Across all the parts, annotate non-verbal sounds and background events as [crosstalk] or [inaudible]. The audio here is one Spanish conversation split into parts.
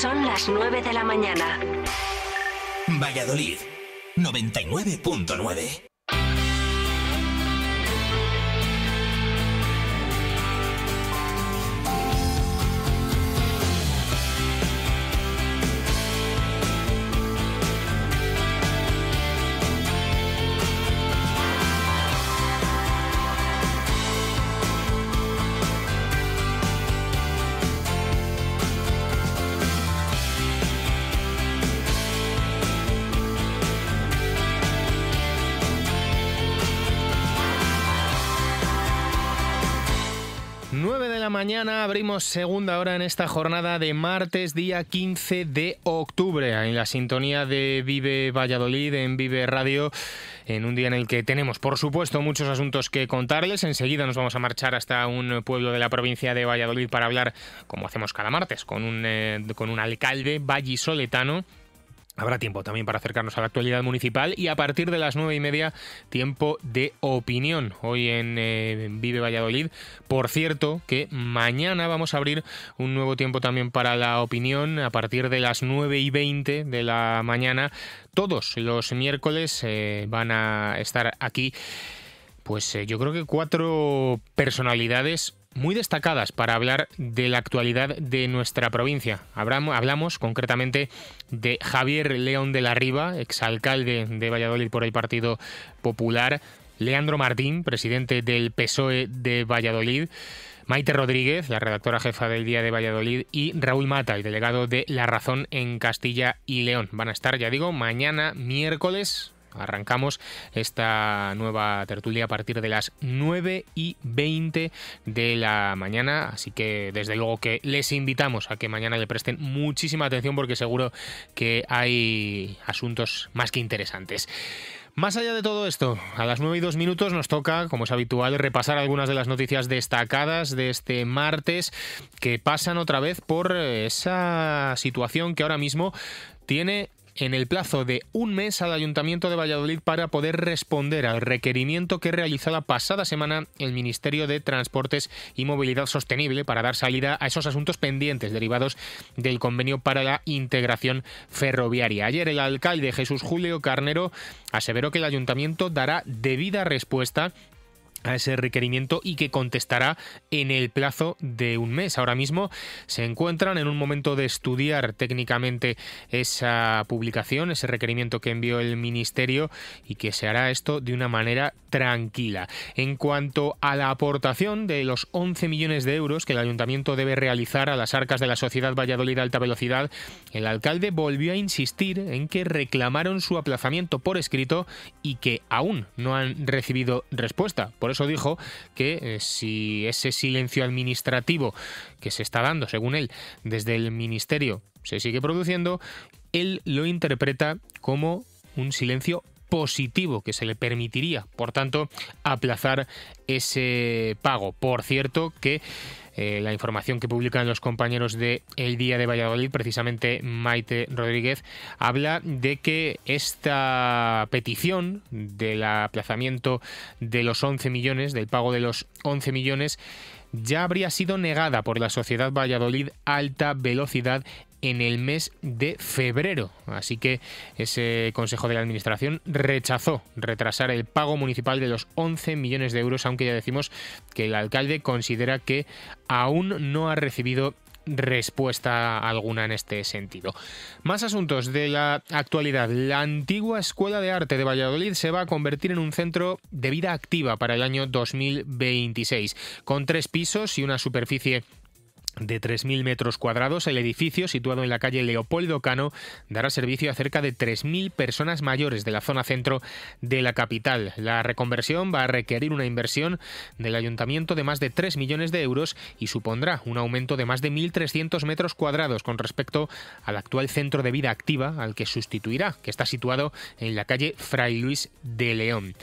Son las 9 de la mañana. Valladolid, 99.9. mañana abrimos segunda hora en esta jornada de martes, día 15 de octubre, en la sintonía de Vive Valladolid, en Vive Radio, en un día en el que tenemos, por supuesto, muchos asuntos que contarles. Enseguida nos vamos a marchar hasta un pueblo de la provincia de Valladolid para hablar, como hacemos cada martes, con un, eh, con un alcalde vallisoletano Habrá tiempo también para acercarnos a la actualidad municipal y a partir de las nueve y media, tiempo de opinión. Hoy en eh, Vive Valladolid. Por cierto, que mañana vamos a abrir un nuevo tiempo también para la opinión a partir de las nueve y veinte de la mañana. Todos los miércoles eh, van a estar aquí. Pues eh, yo creo que cuatro personalidades muy destacadas para hablar de la actualidad de nuestra provincia. Hablamos concretamente de Javier León de la Riva, exalcalde de Valladolid por el Partido Popular, Leandro Martín, presidente del PSOE de Valladolid. Maite Rodríguez, la redactora jefa del Día de Valladolid, y Raúl Mata, el delegado de La Razón en Castilla y León. Van a estar, ya digo, mañana miércoles arrancamos esta nueva tertulia a partir de las 9 y 20 de la mañana. Así que desde luego que les invitamos a que mañana le presten muchísima atención porque seguro que hay asuntos más que interesantes. Más allá de todo esto, a las 9 y 2 minutos nos toca, como es habitual, repasar algunas de las noticias destacadas de este martes que pasan otra vez por esa situación que ahora mismo tiene en el plazo de un mes al Ayuntamiento de Valladolid para poder responder al requerimiento que realizó la pasada semana el Ministerio de Transportes y Movilidad Sostenible para dar salida a esos asuntos pendientes derivados del convenio para la integración ferroviaria. Ayer el alcalde Jesús Julio Carnero aseveró que el Ayuntamiento dará debida respuesta a ese requerimiento y que contestará en el plazo de un mes. Ahora mismo se encuentran en un momento de estudiar técnicamente esa publicación, ese requerimiento que envió el Ministerio y que se hará esto de una manera tranquila. En cuanto a la aportación de los 11 millones de euros que el Ayuntamiento debe realizar a las arcas de la Sociedad Valladolid Alta Velocidad, el alcalde volvió a insistir en que reclamaron su aplazamiento por escrito y que aún no han recibido respuesta. Por dijo que eh, si ese silencio administrativo que se está dando, según él, desde el ministerio se sigue produciendo, él lo interpreta como un silencio positivo que se le permitiría, por tanto, aplazar ese pago. Por cierto, que eh, la información que publican los compañeros de El Día de Valladolid, precisamente Maite Rodríguez, habla de que esta petición del aplazamiento de los 11 millones, del pago de los 11 millones, ya habría sido negada por la Sociedad Valladolid Alta Velocidad en el mes de febrero. Así que ese Consejo de la Administración rechazó retrasar el pago municipal de los 11 millones de euros, aunque ya decimos que el alcalde considera que aún no ha recibido respuesta alguna en este sentido. Más asuntos de la actualidad. La antigua Escuela de Arte de Valladolid se va a convertir en un centro de vida activa para el año 2026, con tres pisos y una superficie de 3.000 metros cuadrados, el edificio, situado en la calle Leopoldo Cano, dará servicio a cerca de 3.000 personas mayores de la zona centro de la capital. La reconversión va a requerir una inversión del ayuntamiento de más de 3 millones de euros y supondrá un aumento de más de 1.300 metros cuadrados con respecto al actual centro de vida activa al que sustituirá, que está situado en la calle Fray Luis de León.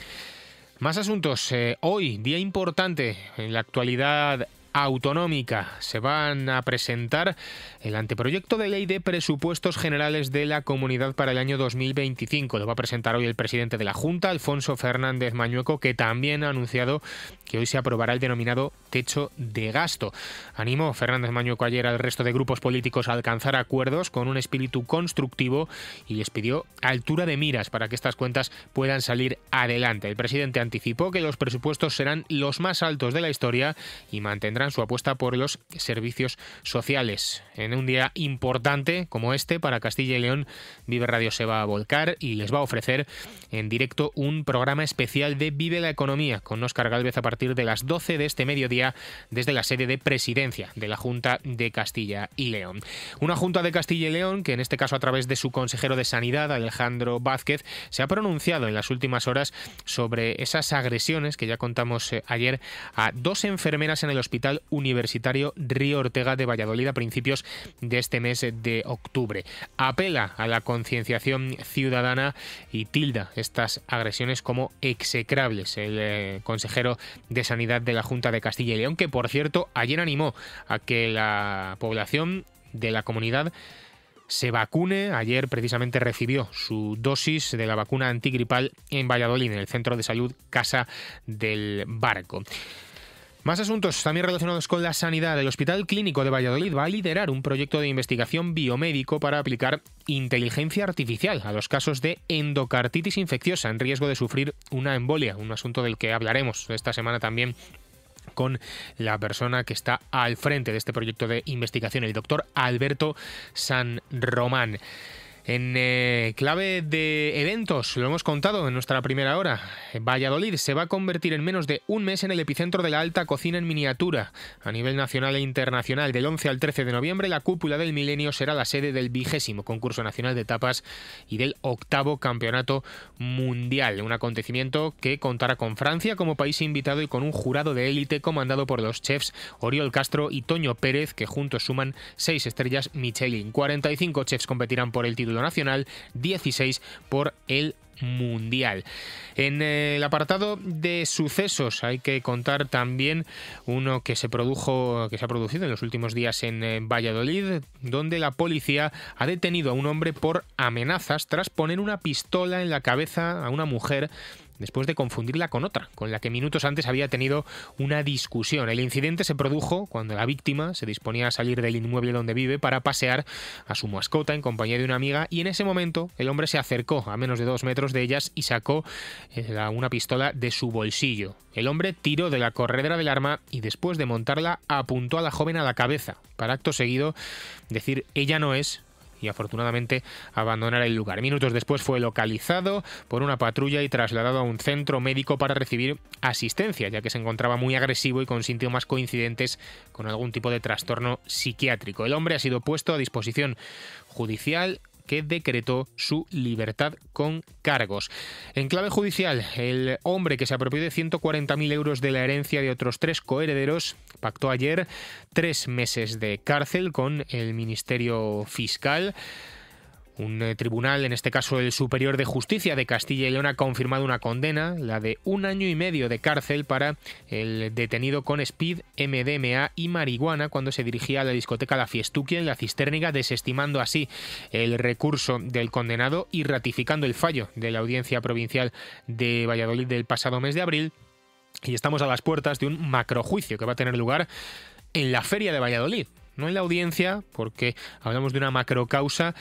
Más asuntos. Eh, hoy, día importante en la actualidad autonómica. Se van a presentar el anteproyecto de ley de presupuestos generales de la comunidad para el año 2025. Lo va a presentar hoy el presidente de la Junta, Alfonso Fernández Mañueco, que también ha anunciado que hoy se aprobará el denominado techo de gasto. Animó Fernández Mañueco ayer al resto de grupos políticos a alcanzar acuerdos con un espíritu constructivo y les pidió altura de miras para que estas cuentas puedan salir adelante. El presidente anticipó que los presupuestos serán los más altos de la historia y mantendrá su apuesta por los servicios sociales. En un día importante como este para Castilla y León, Vive Radio se va a volcar y les va a ofrecer en directo un programa especial de Vive la Economía con Oscar Galvez a partir de las 12 de este mediodía desde la sede de presidencia de la Junta de Castilla y León. Una Junta de Castilla y León que en este caso a través de su consejero de Sanidad, Alejandro Vázquez, se ha pronunciado en las últimas horas sobre esas agresiones que ya contamos eh, ayer a dos enfermeras en el hospital Universitario Río Ortega de Valladolid a principios de este mes de octubre. Apela a la concienciación ciudadana y tilda estas agresiones como execrables. El eh, consejero de Sanidad de la Junta de Castilla y León, que por cierto ayer animó a que la población de la comunidad se vacune. Ayer precisamente recibió su dosis de la vacuna antigripal en Valladolid, en el Centro de Salud Casa del Barco. Más asuntos también relacionados con la sanidad. El Hospital Clínico de Valladolid va a liderar un proyecto de investigación biomédico para aplicar inteligencia artificial a los casos de endocarditis infecciosa en riesgo de sufrir una embolia, un asunto del que hablaremos esta semana también con la persona que está al frente de este proyecto de investigación, el doctor Alberto San Román. En eh, clave de eventos, lo hemos contado en nuestra primera hora, Valladolid se va a convertir en menos de un mes en el epicentro de la alta cocina en miniatura. A nivel nacional e internacional, del 11 al 13 de noviembre, la cúpula del milenio será la sede del vigésimo concurso nacional de tapas y del octavo campeonato mundial. Un acontecimiento que contará con Francia como país invitado y con un jurado de élite comandado por los chefs Oriol Castro y Toño Pérez, que juntos suman seis estrellas Michelin. 45 chefs competirán por el título nacional, 16 por el Mundial. En eh, el apartado de sucesos hay que contar también uno que se produjo, que se ha producido en los últimos días en eh, Valladolid, donde la policía ha detenido a un hombre por amenazas tras poner una pistola en la cabeza a una mujer después de confundirla con otra, con la que minutos antes había tenido una discusión. El incidente se produjo cuando la víctima se disponía a salir del inmueble donde vive para pasear a su mascota en compañía de una amiga y en ese momento el hombre se acercó a menos de dos metros de ellas y sacó eh, una pistola de su bolsillo. El hombre tiró de la corredera del arma y después de montarla apuntó a la joven a la cabeza. Para acto seguido decir ella no es y afortunadamente abandonar el lugar. Minutos después fue localizado por una patrulla y trasladado a un centro médico para recibir asistencia, ya que se encontraba muy agresivo y con síntomas coincidentes con algún tipo de trastorno psiquiátrico. El hombre ha sido puesto a disposición judicial que decretó su libertad con cargos. En clave judicial, el hombre que se apropió de 140.000 euros de la herencia de otros tres coherederos pactó ayer tres meses de cárcel con el Ministerio Fiscal. Un eh, tribunal, en este caso el Superior de Justicia de Castilla y León, ha confirmado una condena, la de un año y medio de cárcel para el detenido con speed, MDMA y marihuana cuando se dirigía a la discoteca La Fiestuquia en la Cisterniga, desestimando así el recurso del condenado y ratificando el fallo de la Audiencia Provincial de Valladolid del pasado mes de abril. Y estamos a las puertas de un macrojuicio que va a tener lugar en la Feria de Valladolid. No en la audiencia, porque hablamos de una macrocausa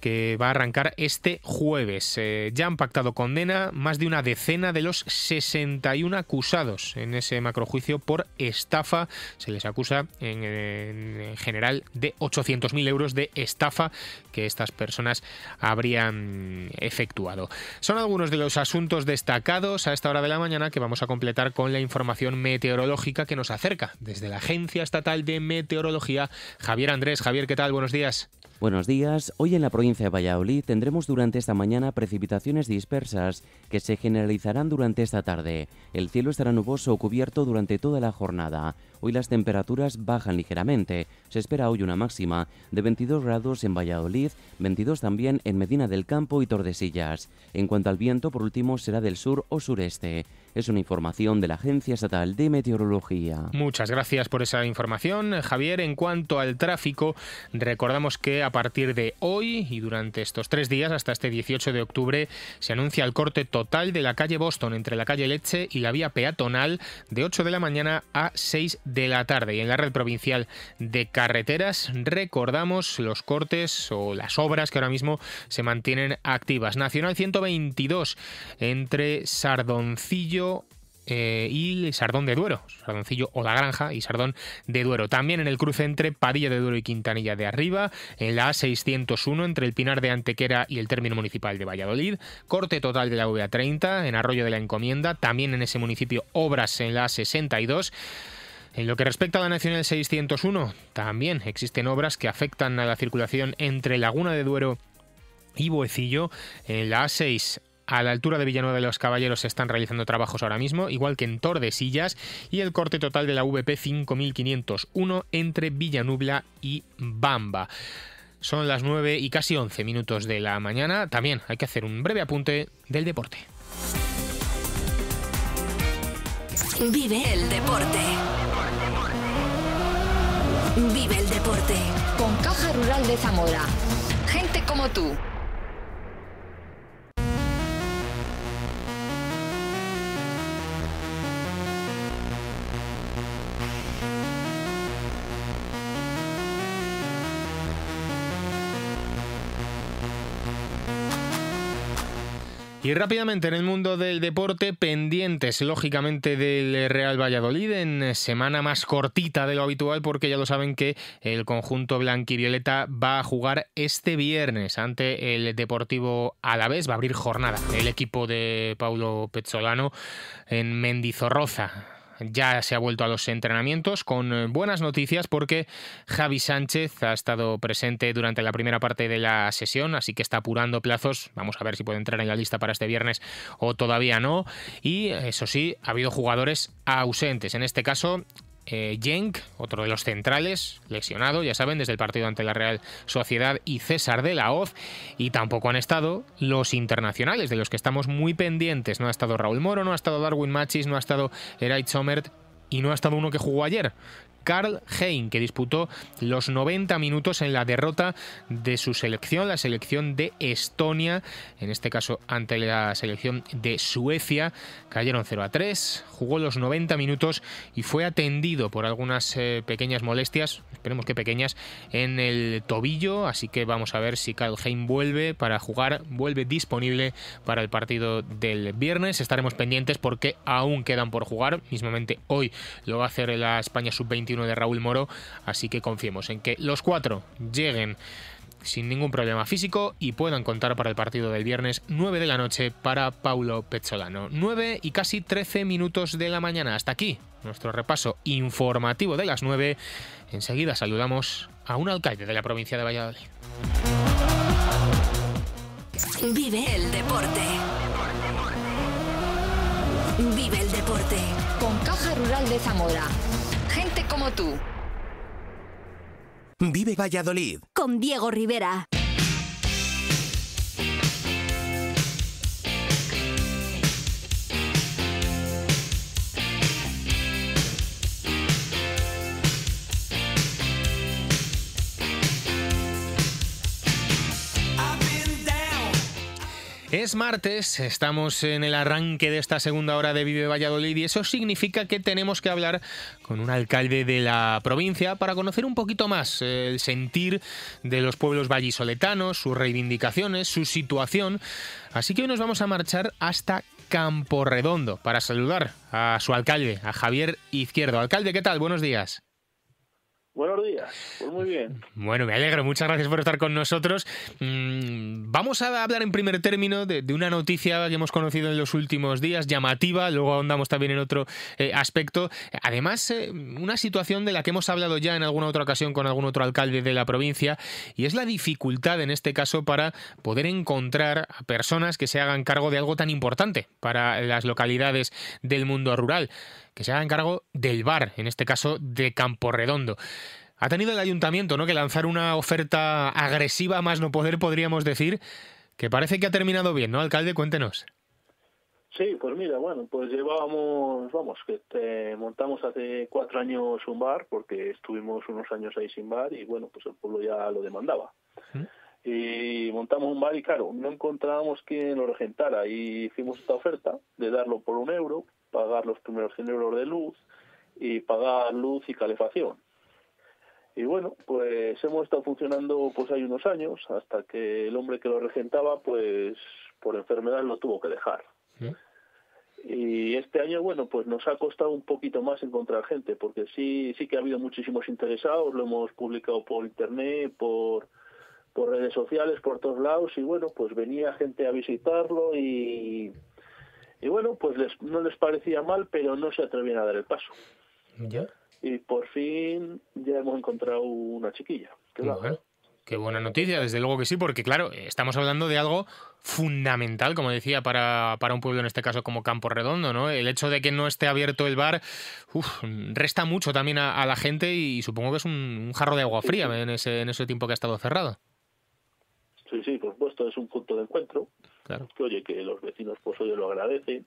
que va a arrancar este jueves. Eh, ya han pactado condena más de una decena de los 61 acusados en ese macrojuicio por estafa. Se les acusa en, en general de 800.000 euros de estafa que estas personas habrían efectuado. Son algunos de los asuntos destacados a esta hora de la mañana que vamos a completar con la información meteorológica que nos acerca desde la Agencia Estatal de Meteorología. Javier Andrés, Javier, ¿qué tal? Buenos días. Buenos días. Hoy en la provincia de Valladolid tendremos durante esta mañana precipitaciones dispersas que se generalizarán durante esta tarde. El cielo estará nuboso o cubierto durante toda la jornada. Hoy las temperaturas bajan ligeramente. Se espera hoy una máxima de 22 grados en Valladolid, 22 también en Medina del Campo y Tordesillas. En cuanto al viento, por último, será del sur o sureste. Es una información de la Agencia Estatal de Meteorología. Muchas gracias por esa información, Javier. En cuanto al tráfico, recordamos que a partir de hoy y durante estos tres días, hasta este 18 de octubre, se anuncia el corte total de la calle Boston entre la calle Leche y la vía peatonal de 8 de la mañana a 6 de de la tarde. Y en la red provincial de carreteras recordamos los cortes o las obras que ahora mismo se mantienen activas. Nacional 122 entre Sardoncillo eh, y Sardón de Duero, Sardoncillo o La Granja y Sardón de Duero. También en el cruce entre Padilla de Duero y Quintanilla de Arriba, en la A601 entre el Pinar de Antequera y el término municipal de Valladolid, corte total de la VA30 en Arroyo de la Encomienda, también en ese municipio obras en la A62. En lo que respecta a la Nacional 601, también existen obras que afectan a la circulación entre Laguna de Duero y Boecillo. En la A6 a la altura de Villanueva de los Caballeros se están realizando trabajos ahora mismo, igual que en Tordesillas, y el corte total de la VP 5501 entre Villanubla y Bamba. Son las 9 y casi 11 minutos de la mañana. También hay que hacer un breve apunte del deporte. Vive el deporte. Vive el deporte. Con Caja Rural de Zamora. Gente como tú. Y rápidamente en el mundo del deporte, pendientes lógicamente del Real Valladolid en semana más cortita de lo habitual porque ya lo saben que el conjunto blanquivioleta va a jugar este viernes ante el Deportivo Alavés, va a abrir jornada el equipo de Paulo Pezzolano en Mendizorroza ya se ha vuelto a los entrenamientos con eh, buenas noticias porque Javi Sánchez ha estado presente durante la primera parte de la sesión, así que está apurando plazos. Vamos a ver si puede entrar en la lista para este viernes o todavía no. Y eh, eso sí, ha habido jugadores ausentes. En este caso, Jenk, eh, otro de los centrales, lesionado, ya saben, desde el partido ante la Real Sociedad y César de la Hoz. Y tampoco han estado los internacionales, de los que estamos muy pendientes. No ha estado Raúl Moro, no ha estado Darwin Machis, no ha estado Eray Sommert y no ha estado uno que jugó ayer, Carl Hein, que disputó los 90 minutos en la derrota de su selección, la selección de Estonia, en este caso ante la selección de Suecia. Cayeron 0 a 3, jugó los 90 minutos y fue atendido por algunas eh, pequeñas molestias, esperemos que pequeñas, en el tobillo. Así que vamos a ver si Carl Hein vuelve para jugar, vuelve disponible para el partido del viernes. Estaremos pendientes porque aún quedan por jugar. Mismamente hoy lo va a hacer la España sub-20 de Raúl Moro, así que confiemos en que los cuatro lleguen sin ningún problema físico y puedan contar para el partido del viernes 9 de la noche para Paulo Pezzolano. 9 y casi 13 minutos de la mañana. Hasta aquí nuestro repaso informativo de las 9. Enseguida saludamos a un alcalde de la provincia de Valladolid. Vive el deporte. Vive el deporte. Con Caja Rural de Zamora. Gente como tú. Vive Valladolid. Con Diego Rivera. Es martes, estamos en el arranque de esta segunda hora de Vive Valladolid y eso significa que tenemos que hablar con un alcalde de la provincia para conocer un poquito más eh, el sentir de los pueblos vallisoletanos, sus reivindicaciones, su situación. Así que hoy nos vamos a marchar hasta Camporredondo para saludar a su alcalde, a Javier Izquierdo. Alcalde, ¿qué tal? Buenos días. Buenos días, pues muy bien. Bueno, me alegro, muchas gracias por estar con nosotros. Mm, vamos a hablar en primer término de, una noticia que hemos conocido en los últimos días, llamativa, luego ahondamos también en otro eh, aspecto. Además, eh, una situación de la que hemos hablado ya en alguna otra ocasión con algún otro alcalde de la provincia, y es la dificultad en este caso para poder encontrar a personas que se hagan cargo de algo tan importante para las localidades del mundo rural que se haga cargo del bar, en este caso de Campo Redondo. Ha tenido el ayuntamiento ¿no? que lanzar una oferta agresiva, más no poder, podríamos decir, que parece que ha terminado bien, ¿no, alcalde? Cuéntenos. Sí, pues mira, bueno, pues llevábamos, vamos, que montamos hace cuatro años un bar, porque estuvimos unos años ahí sin bar y bueno, pues el pueblo ya lo demandaba. Y montamos un bar y claro, no encontrábamos quien lo regentara y hicimos esta oferta de darlo por un euro pagar los primeros 100 euros de luz y pagar luz y calefacción. Y bueno, pues hemos estado funcionando pues hay unos años hasta que el hombre que lo regentaba pues por enfermedad lo tuvo que dejar. Y este año, bueno, pues nos ha costado un poquito más encontrar gente, porque sí, sí que ha habido muchísimos interesados, lo hemos publicado por internet, por, por redes sociales, por todos lados, y bueno, pues venía gente a visitarlo y, y bueno, pues no les parecía mal, pero no se atrevían a dar el paso. Y por fin ya hemos encontrado una chiquilla. Qué buena noticia, desde luego que sí, porque claro, estamos hablando de algo fundamental, como decía, para, para, un pueblo en este caso como Campo Redondo, ¿no? El hecho de que no esté abierto el bar resta mucho también a, la gente y supongo que es un, jarro de agua fría en ese, en ese tiempo que ha estado cerrado. Sí, sí, por supuesto, es un punto de encuentro que, oye, que los vecinos pues lo agradecen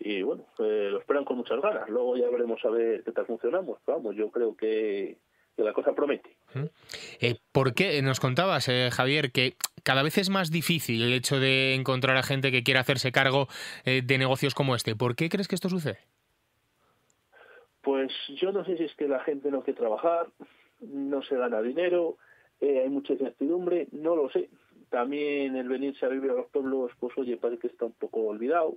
y bueno, eh, lo esperan con muchas ganas. Luego ya veremos a ver qué tal funcionamos. vamos, yo creo que, la cosa promete. Eh, ¿Por qué? Eh, nos contabas, Javier, que cada vez es más difícil el hecho de encontrar a gente que quiera hacerse cargo de negocios como este. ¿Por qué crees que esto sucede? Pues yo no sé si es que la gente no quiere trabajar, no se gana dinero, hay mucha incertidumbre, no lo sé también el venirse a vivir a los pueblos, pues oye, parece que está un poco olvidado.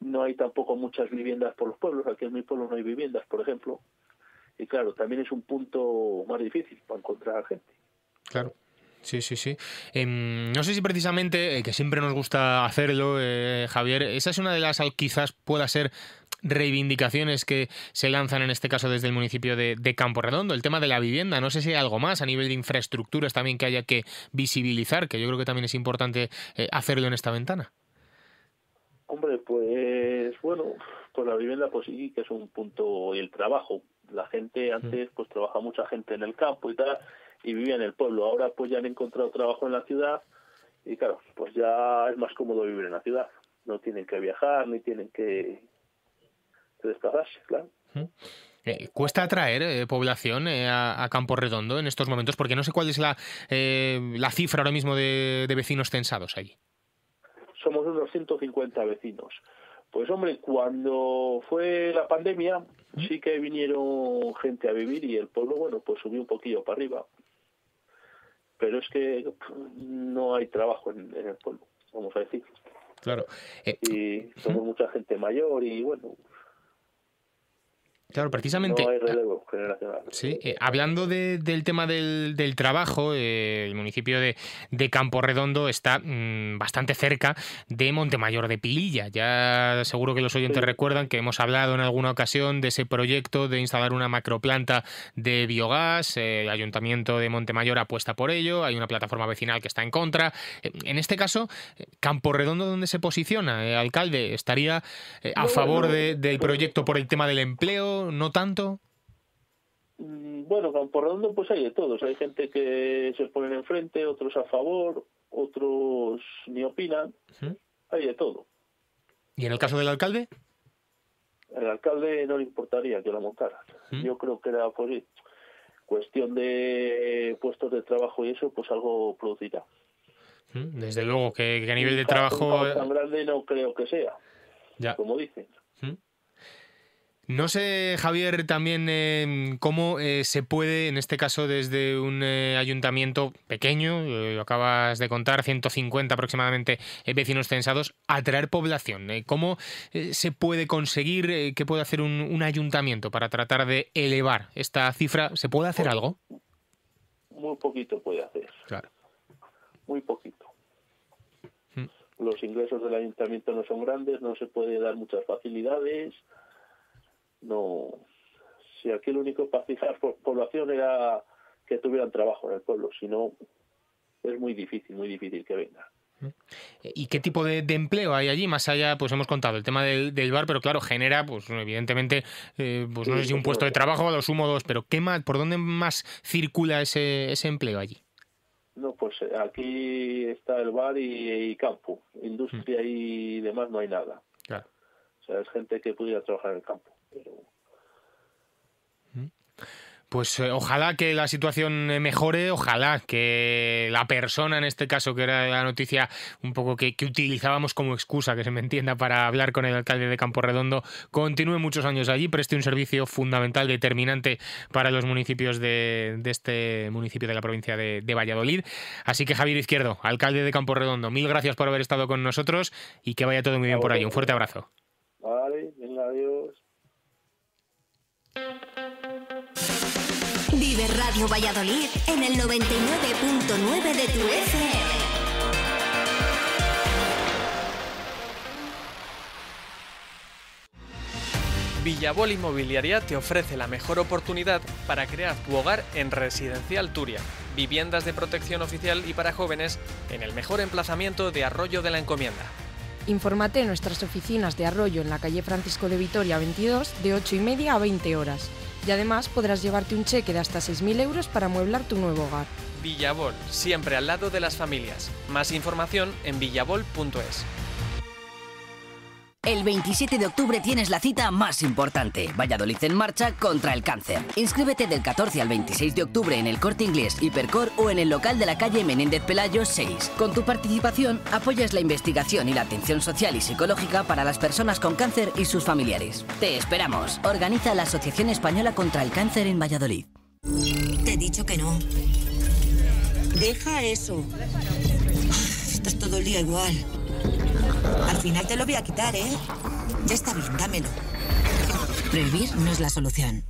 No hay tampoco muchas viviendas por los pueblos, aquí en mi pueblo no hay viviendas, por ejemplo. Y claro, también es un punto más difícil para encontrar gente. Claro. Sí, sí, sí. Em, no sé si precisamente, eh, que siempre nos gusta hacerlo, eh, Javier, esa es una de las quizás pueda ser reivindicaciones que se lanzan en este caso desde el municipio de, Campo Redondo, el tema de la vivienda, no sé si hay algo más a nivel de infraestructuras también que haya que visibilizar, que yo creo que también es importante eh, hacerlo en esta ventana. Hombre, pues bueno, pues la vivienda pues sí que es un punto y el trabajo. La gente antes mm. pues trabajaba mucha gente en el campo y tal y vivía en el pueblo. Ahora pues ya han encontrado trabajo en la ciudad y claro, pues ya es más cómodo vivir en la ciudad. No tienen que viajar, ni tienen que de claro. Eh, ¿Cuesta atraer eh, población eh, a, Campo Redondo en estos momentos? Porque no sé cuál es la, la cifra ahora mismo de, vecinos censados ahí. Somos unos 150 vecinos. Pues hombre, cuando fue la pandemia, sí que vinieron gente a vivir y el pueblo, bueno, pues subió un poquillo para arriba. Pero es que mm, no hay trabajo en, el pueblo, vamos a decir. Claro. Y somos mucha gente mayor y bueno, Claro, precisamente. Ah, sí, eh, hablando del tema del, del trabajo, eh, el municipio de, de Campo Redondo está mm, bastante cerca de Montemayor de Pililla. Ya seguro que los oyentes recuerdan que hemos hablado en alguna ocasión de ese proyecto de instalar una macroplanta de biogás. Eh, el ayuntamiento de Montemayor apuesta por ello. Hay una plataforma vecinal que está en contra. en este caso, Campo Redondo, ¿dónde se posiciona? alcalde, ¿estaría a favor del proyecto por el tema del empleo? ¿No tanto? Mm, bueno, por redondo pues hay de todos. Hay gente que se ponen enfrente, otros a favor, otros ni opinan. Hay de todo. ¿Y en el caso del alcalde? El alcalde no le importaría que la montara. Yo creo que era por cuestión de puestos de trabajo y eso, pues algo producirá. Desde luego que, a nivel de trabajo... Tan grande no creo que sea, ya. como dicen. No sé, Javier, también em, cómo eh, se puede, en este caso desde un eh, ayuntamiento pequeño, lo eh, acabas de contar, 150 aproximadamente vecinos censados, atraer población. ¿Cómo se puede conseguir, qué puede hacer un, ayuntamiento para tratar de elevar esta cifra? ¿Se puede hacer algo? Muy poquito puede hacer. Claro. Muy poquito. Mm. Los ingresos del ayuntamiento no son grandes, no se puede dar muchas facilidades no si aquí el único para fijar población era que tuvieran trabajo en el pueblo, si no es muy difícil, muy difícil que venga mm. ¿Y qué tipo de, empleo hay allí? Más allá, pues hemos contado el tema del, bar, pero claro, genera, pues evidentemente, eh, pues no sé si un puesto de trabajo, a lo sumo dos, pero ¿qué más, ¿por dónde más circula ese, ese empleo allí? No, pues eh, aquí está el bar y, campo, industria mm. y demás no hay nada. O sea, es gente que pudiera trabajar en el campo. Pues eh, ojalá que la situación eh, mejore, ojalá que la persona, en este caso, que era la noticia un poco que, utilizábamos como excusa, que se me entienda, para hablar con el alcalde de Campo Redondo, continúe muchos años allí, preste un servicio fundamental, determinante para los municipios de, este municipio de la provincia de, de, Valladolid. Así que Javier Izquierdo, alcalde de Campo Redondo, mil gracias por haber estado con nosotros y que vaya todo muy bien por ahí. Un fuerte abrazo. Vive Radio Valladolid en el 99.9 de tu FM. Villabol Inmobiliaria te ofrece la mejor oportunidad para crear tu hogar en Residencial Turia, viviendas de protección oficial y para jóvenes en el mejor emplazamiento de Arroyo de la Encomienda. Infórmate en nuestras oficinas de Arroyo en la calle Francisco de Vitoria 22 de 8 y media a 20 horas y además podrás llevarte un cheque de hasta 6.000 euros para amueblar tu nuevo hogar. Villabol, siempre al lado de las familias. Más información en villabol.es. El 27 de octubre tienes la cita más importante, Valladolid en marcha contra el cáncer. Inscríbete del 14 al 26 de octubre en el Corte Inglés, Hipercor o en el local de la calle Menéndez Pelayo 6. Con tu participación apoyas la investigación y la atención social y psicológica para las personas con cáncer y sus familiares. Te esperamos. Organiza la Asociación Española contra el Cáncer en Valladolid. Te he dicho que no. Deja eso. Ah, estás todo el día igual. Al final te lo voy a quitar, ¿eh? Ya está bien, dámelo. Prohibir no es la solución.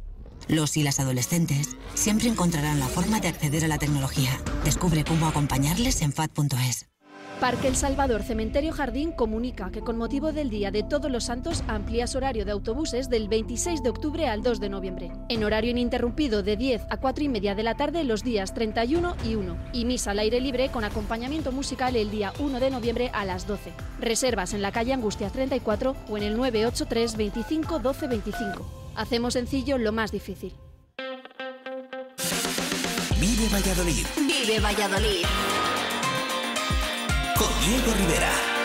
Los y las adolescentes siempre encontrarán la forma de acceder a la tecnología. Descubre cómo acompañarles en FAD.es. Parque El Salvador Cementerio Jardín comunica que con motivo del Día de Todos los Santos amplía horario de autobuses del 26 de octubre al 2 de noviembre, en horario ininterrumpido de 10 a 4 y media de la tarde los días 31 y 1, y misa al aire libre con acompañamiento musical el día 1 de noviembre a las 12. Reservas en la calle Angustia 34 o en el 983 25 12 25. Hacemos sencillo lo más difícil. Vive Valladolid. Vive Valladolid. Diego Rivera.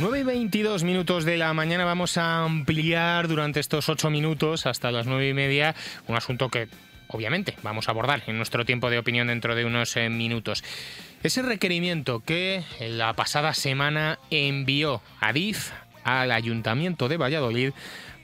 9 y 22 minutos de la mañana vamos a ampliar durante estos 8 minutos hasta las 9 y media un asunto que obviamente vamos a abordar en nuestro tiempo de opinión dentro de unos eh, minutos. Ese requerimiento que la pasada semana envió Adif al Ayuntamiento de Valladolid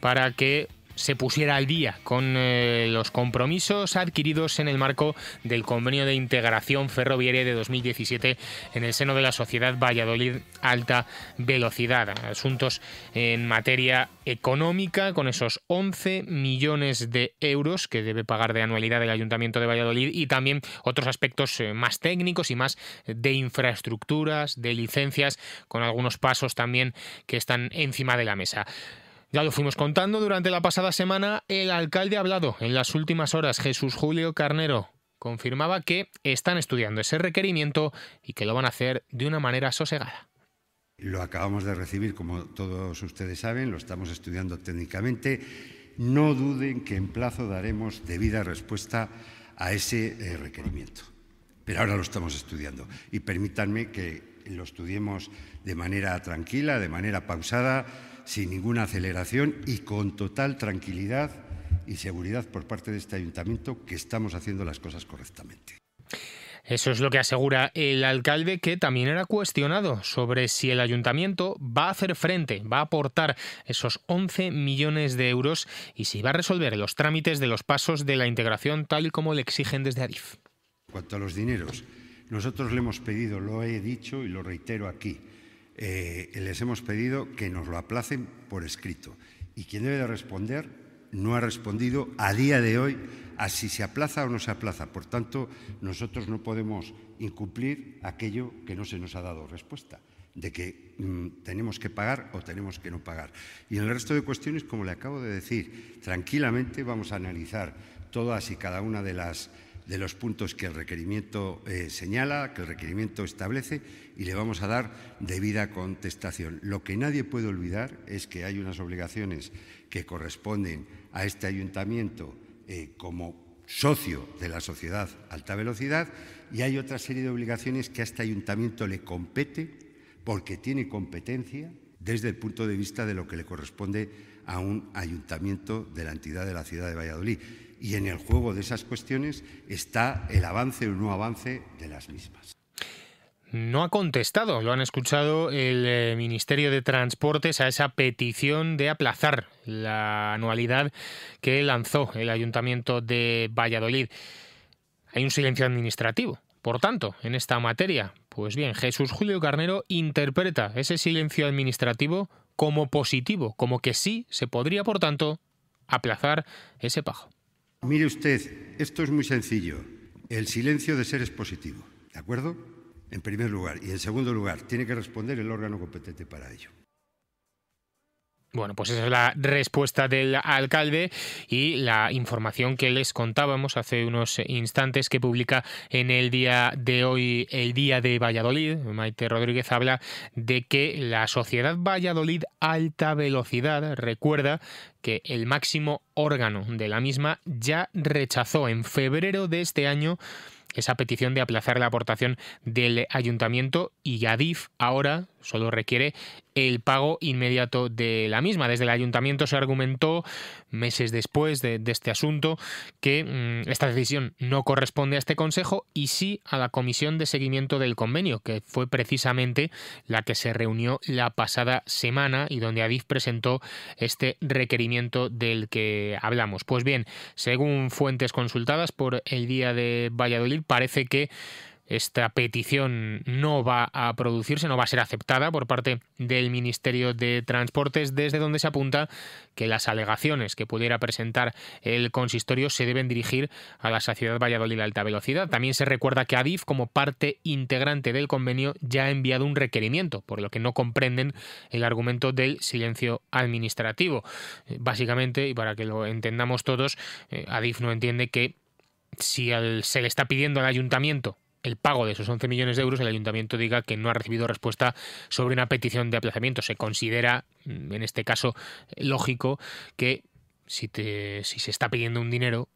para que se pusiera al día con eh, los compromisos adquiridos en el marco del convenio de integración ferroviaria de 2017 en el seno de la sociedad Valladolid Alta Velocidad. Asuntos en materia económica con esos 11 millones de euros que debe pagar de anualidad el Ayuntamiento de Valladolid y también otros aspectos eh, más técnicos y más de infraestructuras, de licencias, con algunos pasos también que están encima de la mesa. Ya lo fuimos contando durante la pasada semana, el alcalde ha hablado en las últimas horas, Jesús Julio Carnero, confirmaba que están estudiando ese requerimiento y que lo van a hacer de una manera sosegada. Lo acabamos de recibir, como todos ustedes saben, lo estamos estudiando técnicamente. No duden que en plazo daremos debida respuesta a ese eh, requerimiento. Pero ahora lo estamos estudiando y permítanme que lo estudiemos de manera tranquila, de manera pausada sin ninguna aceleración y con total tranquilidad y seguridad por parte de este ayuntamiento que estamos haciendo las cosas correctamente. Eso es lo que asegura el alcalde, que también era cuestionado sobre si el ayuntamiento va a hacer frente, va a aportar esos 11 millones de euros y si va a resolver los trámites de los pasos de la integración tal y como le exigen desde Arif. En cuanto a los dineros, nosotros le hemos pedido, lo he dicho y lo reitero aquí, eh, les hemos pedido que nos lo aplacen por escrito. Y quien debe de responder no ha respondido a día de hoy a si se aplaza o no se aplaza. Por tanto, nosotros no podemos incumplir aquello que no se nos ha dado respuesta de que mm, tenemos que pagar o tenemos que no pagar. Y en el resto de cuestiones, como le acabo de decir, tranquilamente vamos a analizar todas y cada una de las de los puntos que el requerimiento eh, señala, que el requerimiento establece y le vamos a dar debida contestación. Lo que nadie puede olvidar es que hay unas obligaciones que corresponden a este ayuntamiento eh, como socio de la sociedad alta velocidad y hay otra serie de obligaciones que a este ayuntamiento le compete porque tiene competencia desde el punto de vista de lo que le corresponde a un ayuntamiento de la entidad de la ciudad de Valladolid y en el juego de esas cuestiones está el avance o no avance de las mismas. No ha contestado, lo han escuchado el eh, Ministerio de Transportes a esa petición de aplazar la anualidad que lanzó el Ayuntamiento de Valladolid. Hay un silencio administrativo, por tanto, en esta materia. Pues bien, Jesús Julio Carnero interpreta ese silencio administrativo como positivo, como que sí se podría, por tanto, aplazar ese pajo. Mire usted, esto es muy sencillo. El silencio de ser es positivo, ¿de acuerdo? En primer lugar. Y en segundo lugar, tiene que responder el órgano competente para ello. Bueno, pues esa es la respuesta del alcalde y la información que les contábamos hace unos instantes que publica en el día de hoy, el día de Valladolid. Maite Rodríguez habla de que la sociedad Valladolid Alta Velocidad recuerda que el máximo órgano de la misma ya rechazó en febrero de este año esa petición de aplazar la aportación del ayuntamiento y Adif ahora solo requiere el pago inmediato de la misma. Desde el ayuntamiento se argumentó, meses después de, este asunto, que mm, esta decisión no corresponde a este Consejo y sí a la Comisión de Seguimiento del Convenio, que fue precisamente la que se reunió la pasada semana y donde Adif presentó este requerimiento del que hablamos. Pues bien, según fuentes consultadas por el Día de Valladolid, parece que esta petición no va a producirse, no va a ser aceptada por parte del Ministerio de Transportes, desde donde se apunta que las alegaciones que pudiera presentar el consistorio se deben dirigir a la Sociedad Valladolid Alta Velocidad. También se recuerda que Adif, como parte integrante del convenio, ya ha enviado un requerimiento, por lo que no comprenden el argumento del silencio administrativo. Básicamente, y para que lo entendamos todos, eh, Adif no entiende que si se le está pidiendo al ayuntamiento el pago de esos 11 millones de euros, el ayuntamiento diga que no ha recibido respuesta sobre una petición de aplazamiento. Se considera, mm, en este caso, lógico que si, si se está pidiendo un dinero,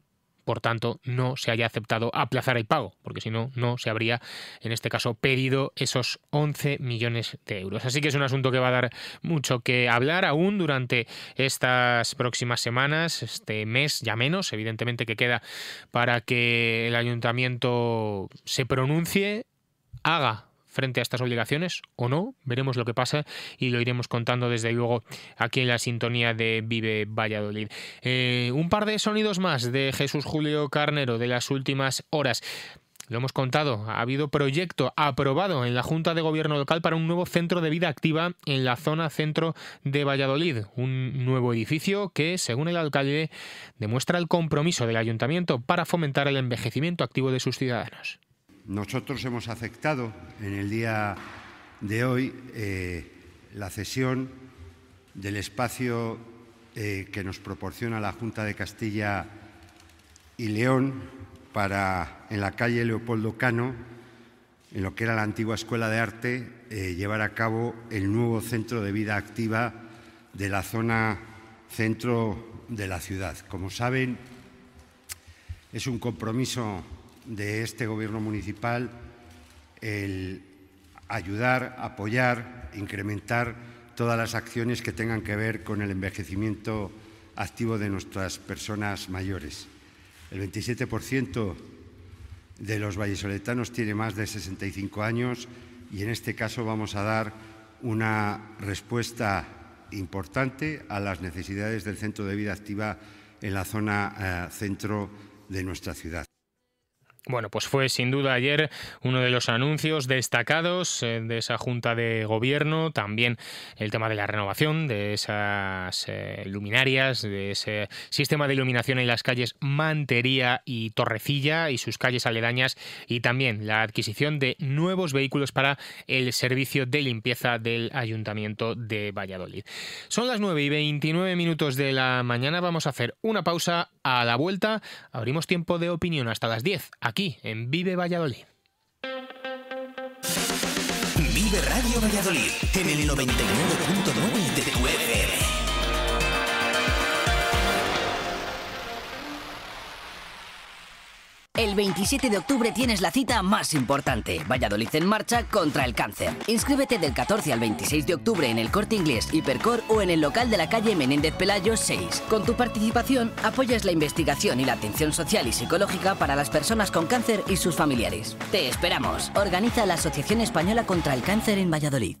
por tanto, no se haya aceptado aplazar el pago, porque si no, no se habría, en este caso, pedido esos 11 millones de euros. Así que es un asunto que va a dar mucho que hablar aún durante estas próximas semanas, este mes ya menos, evidentemente que queda para que el ayuntamiento se pronuncie, haga frente a estas obligaciones o no. Veremos lo que pasa y lo iremos contando desde luego aquí en la sintonía de Vive Valladolid. Eh, un par de sonidos más de Jesús Julio Carnero de las últimas horas. Lo hemos contado, ha habido proyecto aprobado en la Junta de Gobierno local para un nuevo centro de vida activa en la zona centro de Valladolid, un nuevo edificio que, según el alcalde, demuestra el compromiso del ayuntamiento para fomentar el envejecimiento activo de sus ciudadanos. Nosotros hemos aceptado en el día de hoy eh, la cesión del espacio eh, que nos proporciona la Junta de Castilla y León para, en la calle Leopoldo Cano, en lo que era la antigua Escuela de Arte, eh, llevar a cabo el nuevo centro de vida activa de la zona centro de la ciudad. Como saben, es un compromiso de este gobierno municipal el ayudar, apoyar, incrementar todas las acciones que tengan que ver con el envejecimiento activo de nuestras personas mayores. El 27% de los vallesoletanos tiene más de 65 años y en este caso vamos a dar una respuesta importante a las necesidades del centro de vida activa en la zona eh, centro de nuestra ciudad. Bueno, pues fue sin duda ayer uno de los anuncios destacados eh, de esa Junta de Gobierno, también el tema de la renovación de esas eh, luminarias, de ese sistema de iluminación en las calles Mantería y Torrecilla y sus calles aledañas, y también la adquisición de nuevos vehículos para el servicio de limpieza del Ayuntamiento de Valladolid. Son las 9 y 29 minutos de la mañana, vamos a hacer una pausa a la vuelta, abrimos tiempo de opinión hasta las 10 aquí en Vive Valladolid. Vive Radio Valladolid en el 99.9 de tu El 27 de octubre tienes la cita más importante, Valladolid en marcha contra el cáncer. Inscríbete del 14 al 26 de octubre en el Corte Inglés, Hipercor o en el local de la calle Menéndez Pelayo 6. Con tu participación apoyas la investigación y la atención social y psicológica para las personas con cáncer y sus familiares. Te esperamos. Organiza la Asociación Española contra el Cáncer en Valladolid.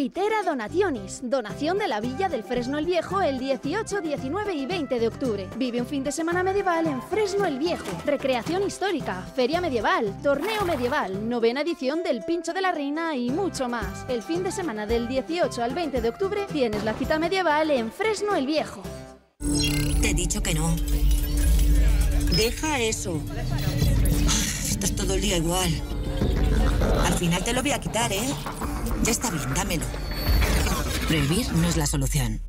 Litera Donationis, donación de la Villa del Fresno el Viejo el 18, 19 y 20 de octubre. Vive un fin de semana medieval en Fresno el Viejo. Recreación histórica, feria medieval, torneo medieval, novena edición del Pincho de la Reina y mucho más. El fin de semana del 18 al 20 de octubre tienes la cita medieval en Fresno el Viejo. Te he dicho que no. Deja eso. Estás todo el día igual. Al final te lo voy a quitar, ¿eh? Ya está bien, dámelo. Prohibir no es la solución.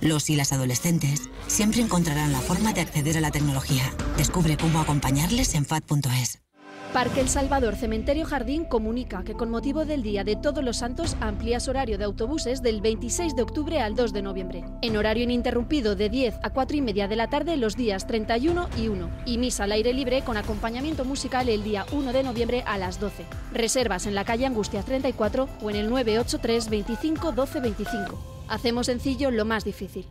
Los y las adolescentes siempre encontrarán la forma de acceder a la tecnología. Descubre cómo acompañarles en FAD.es. Parque El Salvador Cementerio Jardín comunica que con motivo del Día de Todos los Santos amplía horario de autobuses del 26 de octubre al 2 de noviembre, en horario ininterrumpido de 10 a 4 y media de la tarde los días 31 y 1, y misa al aire libre con acompañamiento musical el día 1 de noviembre a las 12. Reservas en la calle Angustias 34 o en el 983 25 12 25. Hacemos sencillo lo más difícil.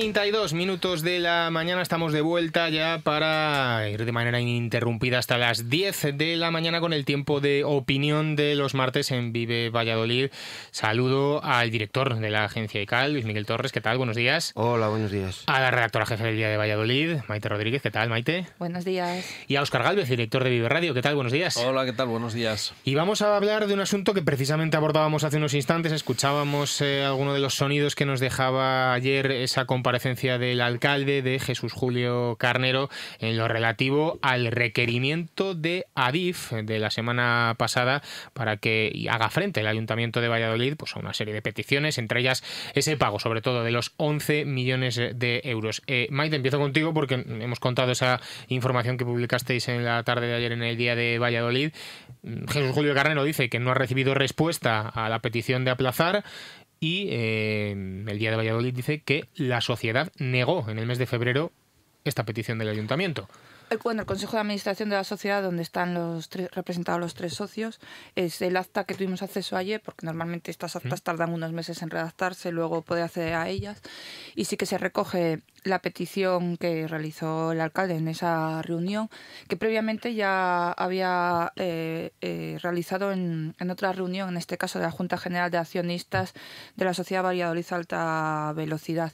32 minutos de la mañana estamos de vuelta ya para ir de manera ininterrumpida hasta las 10 de la mañana con el tiempo de opinión de los martes en Vive Valladolid. Saludo al director de la agencia ICAL, Luis Miguel Torres, ¿qué tal? Buenos días. Hola, buenos días. A la redactora jefe del Día de Valladolid, Maite Rodríguez, ¿qué tal, Maite? Buenos días. Y a Oscar Galvez, director de Vive Radio, ¿qué tal? Buenos días. Hola, ¿qué tal? Buenos días. Y vamos a hablar de un asunto que precisamente abordábamos hace unos instantes, escuchábamos eh, alguno de los sonidos que nos dejaba ayer esa compañía presencia del alcalde de Jesús Julio Carnero en lo relativo al requerimiento de ADIF de la semana pasada para que haga frente el Ayuntamiento de Valladolid pues, a una serie de peticiones, entre ellas ese pago, sobre todo de los 11 millones de euros. Eh, Maite, empiezo contigo porque hemos contado esa información que publicasteis en la tarde de ayer en el Día de Valladolid. Mm, Jesús Julio Carnero dice que no ha recibido respuesta a la petición de aplazar y em, el Día de Valladolid dice que la sociedad negó en el mes de febrero esta petición del ayuntamiento bueno, eh, el Consejo de Administración de la sociedad, donde están los representados los tres socios, es el acta que tuvimos acceso ayer, porque normalmente estas actas tardan unos meses en redactarse, luego puede acceder a ellas, y sí que se recoge la petición que realizó el alcalde en esa reunión, que previamente ya había eh, eh, realizado en, otra reunión, en este caso de la Junta General de Accionistas de la Sociedad Valladolid Alta Velocidad.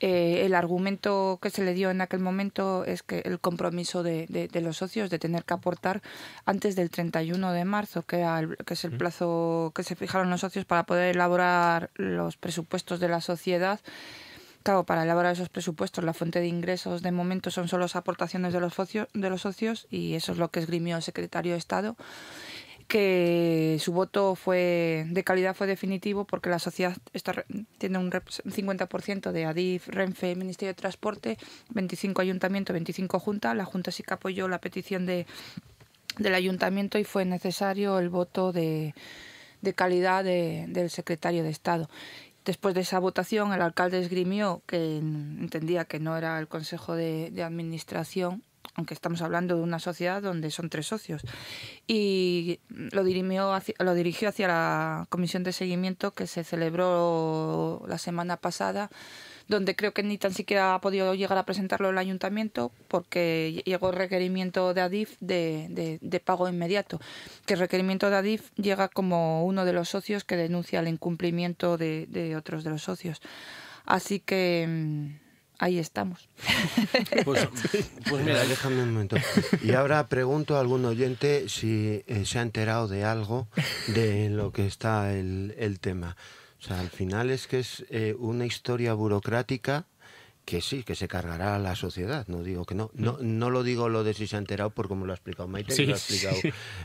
Eh, el argumento que se le dio en aquel momento es que el compromiso de, los socios de tener que aportar antes del 31 de marzo, que, es el plazo que se fijaron los socios para poder elaborar los presupuestos de la sociedad. Claro, para elaborar esos presupuestos, la fuente de ingresos de momento son solo las aportaciones de los, socios, de los socios y eso es lo que esgrimió el secretario de Estado que su voto fue de calidad fue definitivo porque la sociedad tiene un 50% de Adif, Renfe, Ministerio de Transporte, 25 ayuntamientos, 25 juntas. La Junta sí que apoyó la petición de, del ayuntamiento y fue necesario el voto de, de calidad del secretario de Estado. Después de esa votación, el alcalde esgrimió que entendía que no era el Consejo de Administración aunque estamos hablando de una sociedad donde son tres socios. Y lo, dirimió lo dirigió hacia la comisión de seguimiento que se celebró la semana pasada, donde creo que ni tan siquiera ha podido llegar a presentarlo el ayuntamiento porque llegó el requerimiento de ADIF de, pago inmediato, que el requerimiento de ADIF llega como uno de los socios que denuncia el incumplimiento de, de otros de los socios. Así que mm, ahí estamos. [laughs] Pues, pues, mira, déjame un momento. Y ahora pregunto a algún oyente si eh, se ha enterado de algo de lo que está el, tema. O sea, al final es que es eh, una historia burocrática que sí, que se cargará a la sociedad, no digo que no. No, no lo digo lo de si se ha enterado por cómo lo ha explicado Maite, sí, que lo ha explicado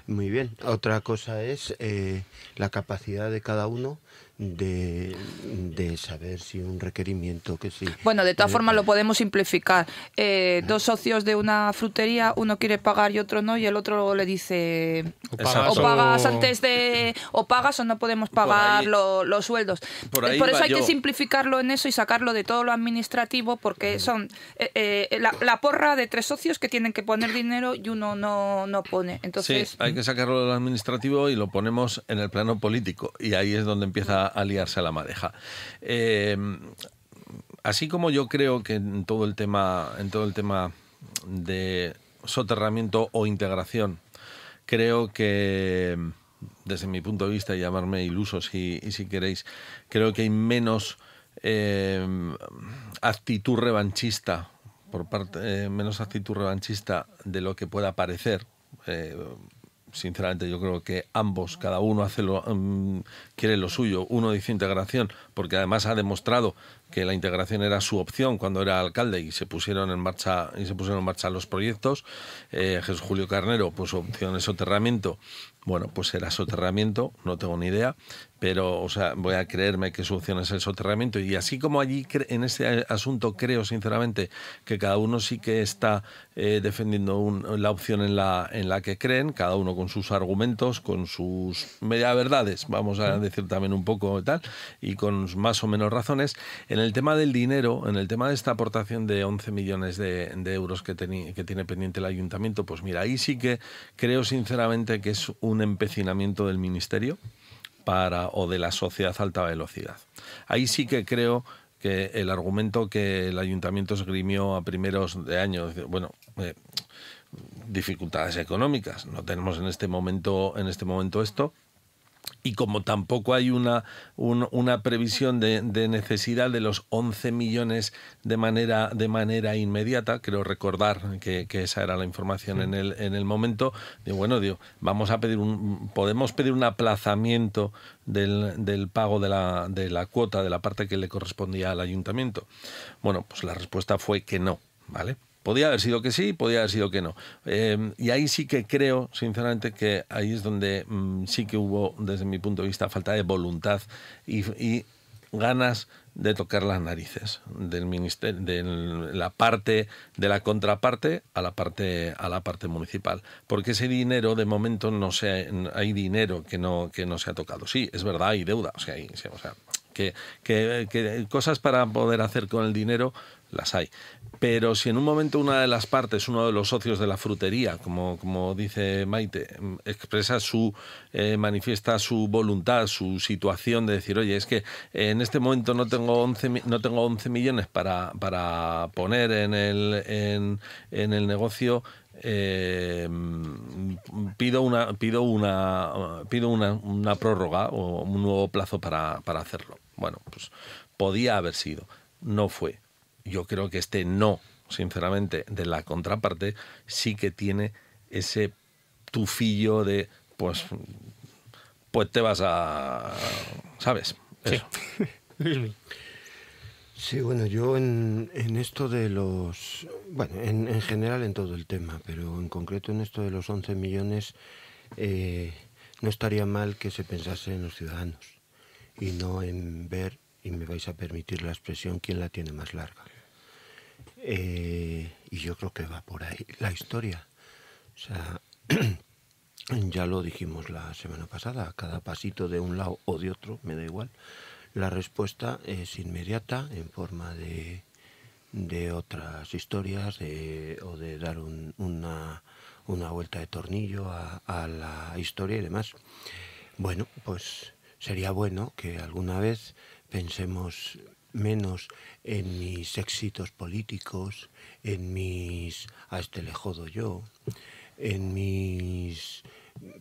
muy bien. Otra cosa es eh, la capacidad de cada uno de, saber si un requerimiento que sí. Bueno, de todas eh, formas lo eh. podemos simplificar. Eh, dos socios de una frutería, uno quiere pagar y otro no, y el otro le dice o pagas, antes de o pagas o no podemos pagar los sueldos. Por, por eso hay que simplificarlo en eso y sacarlo de todo lo administrativo porque son la, porra de tres socios que tienen que poner dinero y uno no, no pone. Entonces, sí, hay que sacarlo de lo administrativo y lo ponemos en el plano político y ahí es donde empieza aliarse a la madeja. Em, así como yo creo que en todo el tema, en todo el tema de soterramiento o integración, creo que em, desde mi punto de vista, llamarme iluso si, y si queréis, creo que hay menos em, actitud revanchista por parte eh, menos actitud revanchista de lo que pueda parecer. Eh, sinceramente yo creo que ambos, cada uno hace lo, mm, quiere lo suyo. Uno dice integración, porque además ha demostrado que la integración era su opción cuando era alcalde y se pusieron en marcha y se pusieron en marcha los proyectos. Eh, Jesús Julio Carnero, pues opción de soterramiento. Bueno, pues era soterramiento, no tengo ni idea pero o sea, voy a creerme que su opción es el soterramiento. Y así como allí en este asunto creo sinceramente que cada uno sí que está eh, defendiendo la opción en la, en la que creen, cada uno con sus argumentos, con sus media verdades, vamos a decir también un poco tal, y con más o menos razones. En el tema del dinero, en el tema de esta aportación de 11 millones de, euros que, que tiene pendiente el ayuntamiento, pues mira, ahí sí que creo sinceramente que es un empecinamiento del ministerio para o de la sociedad alta velocidad. Ahí sí que creo que el argumento que el ayuntamiento esgrimió a primeros de año, bueno, eh, dificultades económicas, no tenemos en este momento en este momento esto, y como tampoco hay una, una previsión de, necesidad de los 11 millones de manera, de manera inmediata, creo recordar que, esa era la información en el, en el momento, digo, bueno, digo, vamos a pedir un, podemos pedir un aplazamiento del, del pago de la, de la cuota, de la parte que le correspondía al ayuntamiento. Bueno, pues la respuesta fue que no, ¿vale? Podía haber sido que sí, podía haber sido que no. Em, y ahí sí que creo, sinceramente, que ahí es donde mm, sí que hubo, desde mi punto de vista, falta de voluntad y, ganas de tocar las narices del ministerio, de la parte de la contraparte a la parte a la parte municipal, porque ese dinero de momento no se hay dinero que no que no se ha tocado. Sí, es verdad, hay deuda, o sea, que cosas para poder hacer con el dinero las hay. Pero si en un momento una de las partes, uno de los socios de la frutería, como, dice Maite, mm, expresa su, eh, manifiesta su voluntad, su situación de decir, oye, es que en este momento no tengo 11, no tengo 11 millones para, para poner en el, en, el negocio, eh, mm, pido una pido una pido una, una, prórroga o un nuevo plazo para hacerlo. Bueno, pues podía haber sido, no fue yo creo que este no, sinceramente, de la contraparte sí que tiene ese tufillo de, pues, pues te vas a... ¿Sabes? Sí. [laughs] bueno, yo en, esto de los. Bueno, en, en, general en todo el tema, pero en concreto en esto de los 11 millones, eh, no estaría mal que se pensase en los ciudadanos y no en ver, y me vais a permitir la expresión, quién la tiene más larga. Eh, y yo creo que va por ahí la historia. O sea, [clears throat] ya lo dijimos la semana pasada, cada pasito de un lado o de otro, me da igual, la respuesta es inmediata en forma de, de otras historias o de dar una, una, vuelta de tornillo a la historia y demás. Bueno, pues sería bueno que alguna vez pensemos menos en mis éxitos políticos, en mis a este le jodo yo, en mis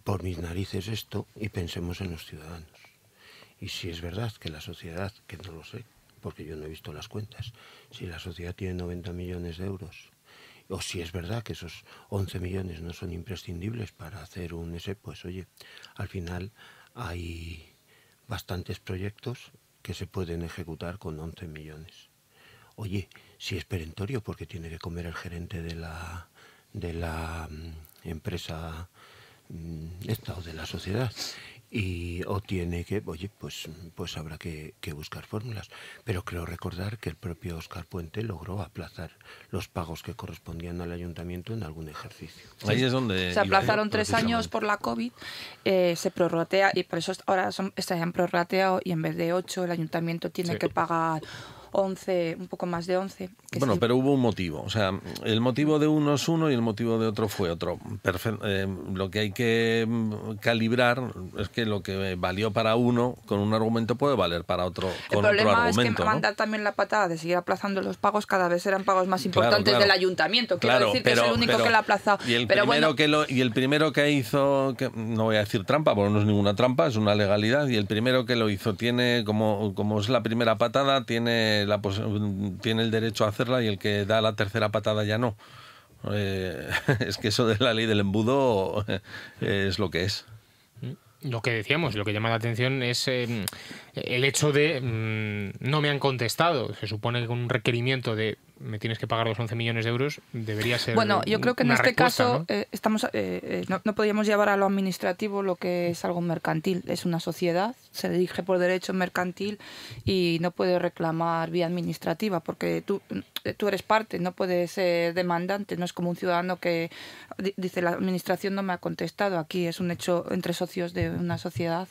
por mis narices esto y pensemos en los ciudadanos. Y si es verdad que la sociedad, que no lo sé, porque yo no he visto las cuentas, si la sociedad tiene 90 millones de euros, o si es verdad que esos 11 millones no son imprescindibles para hacer un ese, pues oye, al final hay bastantes proyectos que se pueden ejecutar con 11 millones. Oye, si es perentorio porque tiene que comer el gerente de la, de la mm, empresa mm, esta o de la sociedad y o tiene que, oye, pues, pues habrá que, buscar fórmulas. Pero creo recordar que el propio Oscar Puente logró aplazar los pagos que correspondían al ayuntamiento en algún ejercicio. Ahí es donde... Se ¿eh? aplazaron tres años por la COVID, eh, se prorratea y por eso ahora son, se han prorrateado y en vez de ocho el ayuntamiento tiene que pagar 11, un poco más de 11. Bueno, pero hubo un motivo. O sea, el motivo de uno es uno y el motivo de otro fue otro. perfecto eh, lo que hay que mm, calibrar es que lo que valió para uno con un argumento puede valer para otro con el problema Es que ¿no? también la patada de seguir aplazando los pagos, cada vez eran pagos más importantes del ayuntamiento. Quiero claro, decir pero, que es el único que lo ha aplazado. Y el, primero que lo, y el primero que hizo, que, no voy a decir trampa, porque no es ninguna trampa, es una legalidad, y el primero que lo hizo tiene, como, como es la primera patada, tiene tiene, el derecho a hacerla y el que da la tercera patada ya no. Eh, [laughs] es que eso de la ley del embudo eh, es lo que es. Mm, lo que decíamos, lo que llama la atención es eh, el hecho de mm, no me han contestado. Se supone que un requerimiento de me tienes que pagar los 11 millones de euros, debería ser. Bueno, yo creo que en este caso ¿no? Eh, estamos, eh, eh, no, llevar a lo administrativo lo que es algo mercantil. Es una sociedad, se dirige por derecho mercantil y no puede reclamar vía administrativa porque tú, tú eres parte, no puedes ser demandante. No es como un ciudadano que dice la administración no me ha contestado. Aquí es un hecho entre socios de una sociedad.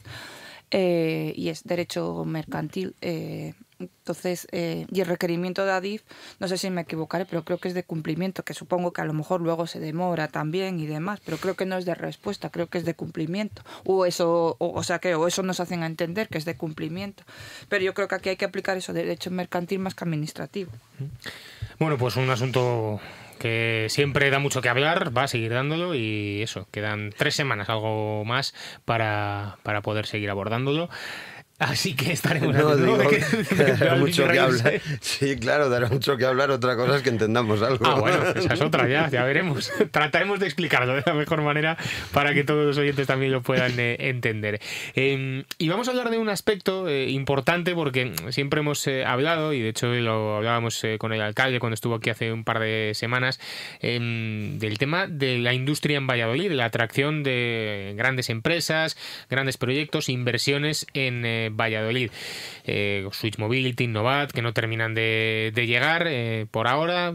y es derecho mercantil. Eh, entonces, eh, y el requerimiento de ADIF, no sé si me equivocaré, pero creo que es de cumplimiento, que supongo que a lo mejor luego se demora también y demás, pero creo que no es de respuesta, creo que es de cumplimiento. O eso, o, sea, que o eso nos hacen entender que es de cumplimiento. Pero yo creo que aquí hay que aplicar eso, de derecho mercantil más que administrativo. Bueno, pues un asunto que siempre da mucho que hablar, va a seguir dándolo y eso, quedan tres semanas, algo más, para, para poder seguir abordándolo. Así que estaremos no, [laughs] que, hablar. [laughs] Sí, claro, dará mucho que hablar. Otra cosa es que entendamos algo. Ah, bueno, [laughs] esa es otra ya, ya veremos. Trataremos de explicarlo de la mejor manera para que todos los oyentes también lo puedan eh, entender. Em, y vamos a hablar de un aspecto eh, importante porque siempre hemos eh, hablado, y de hecho lo hablábamos con el alcalde cuando estuvo aquí hace un par de semanas, em, del tema de la industria en Valladolid, de la atracción de grandes empresas, grandes proyectos, inversiones en Valladolid. Eh, Switch Mobility, Innovat, que no terminan de, llegar eh, por ahora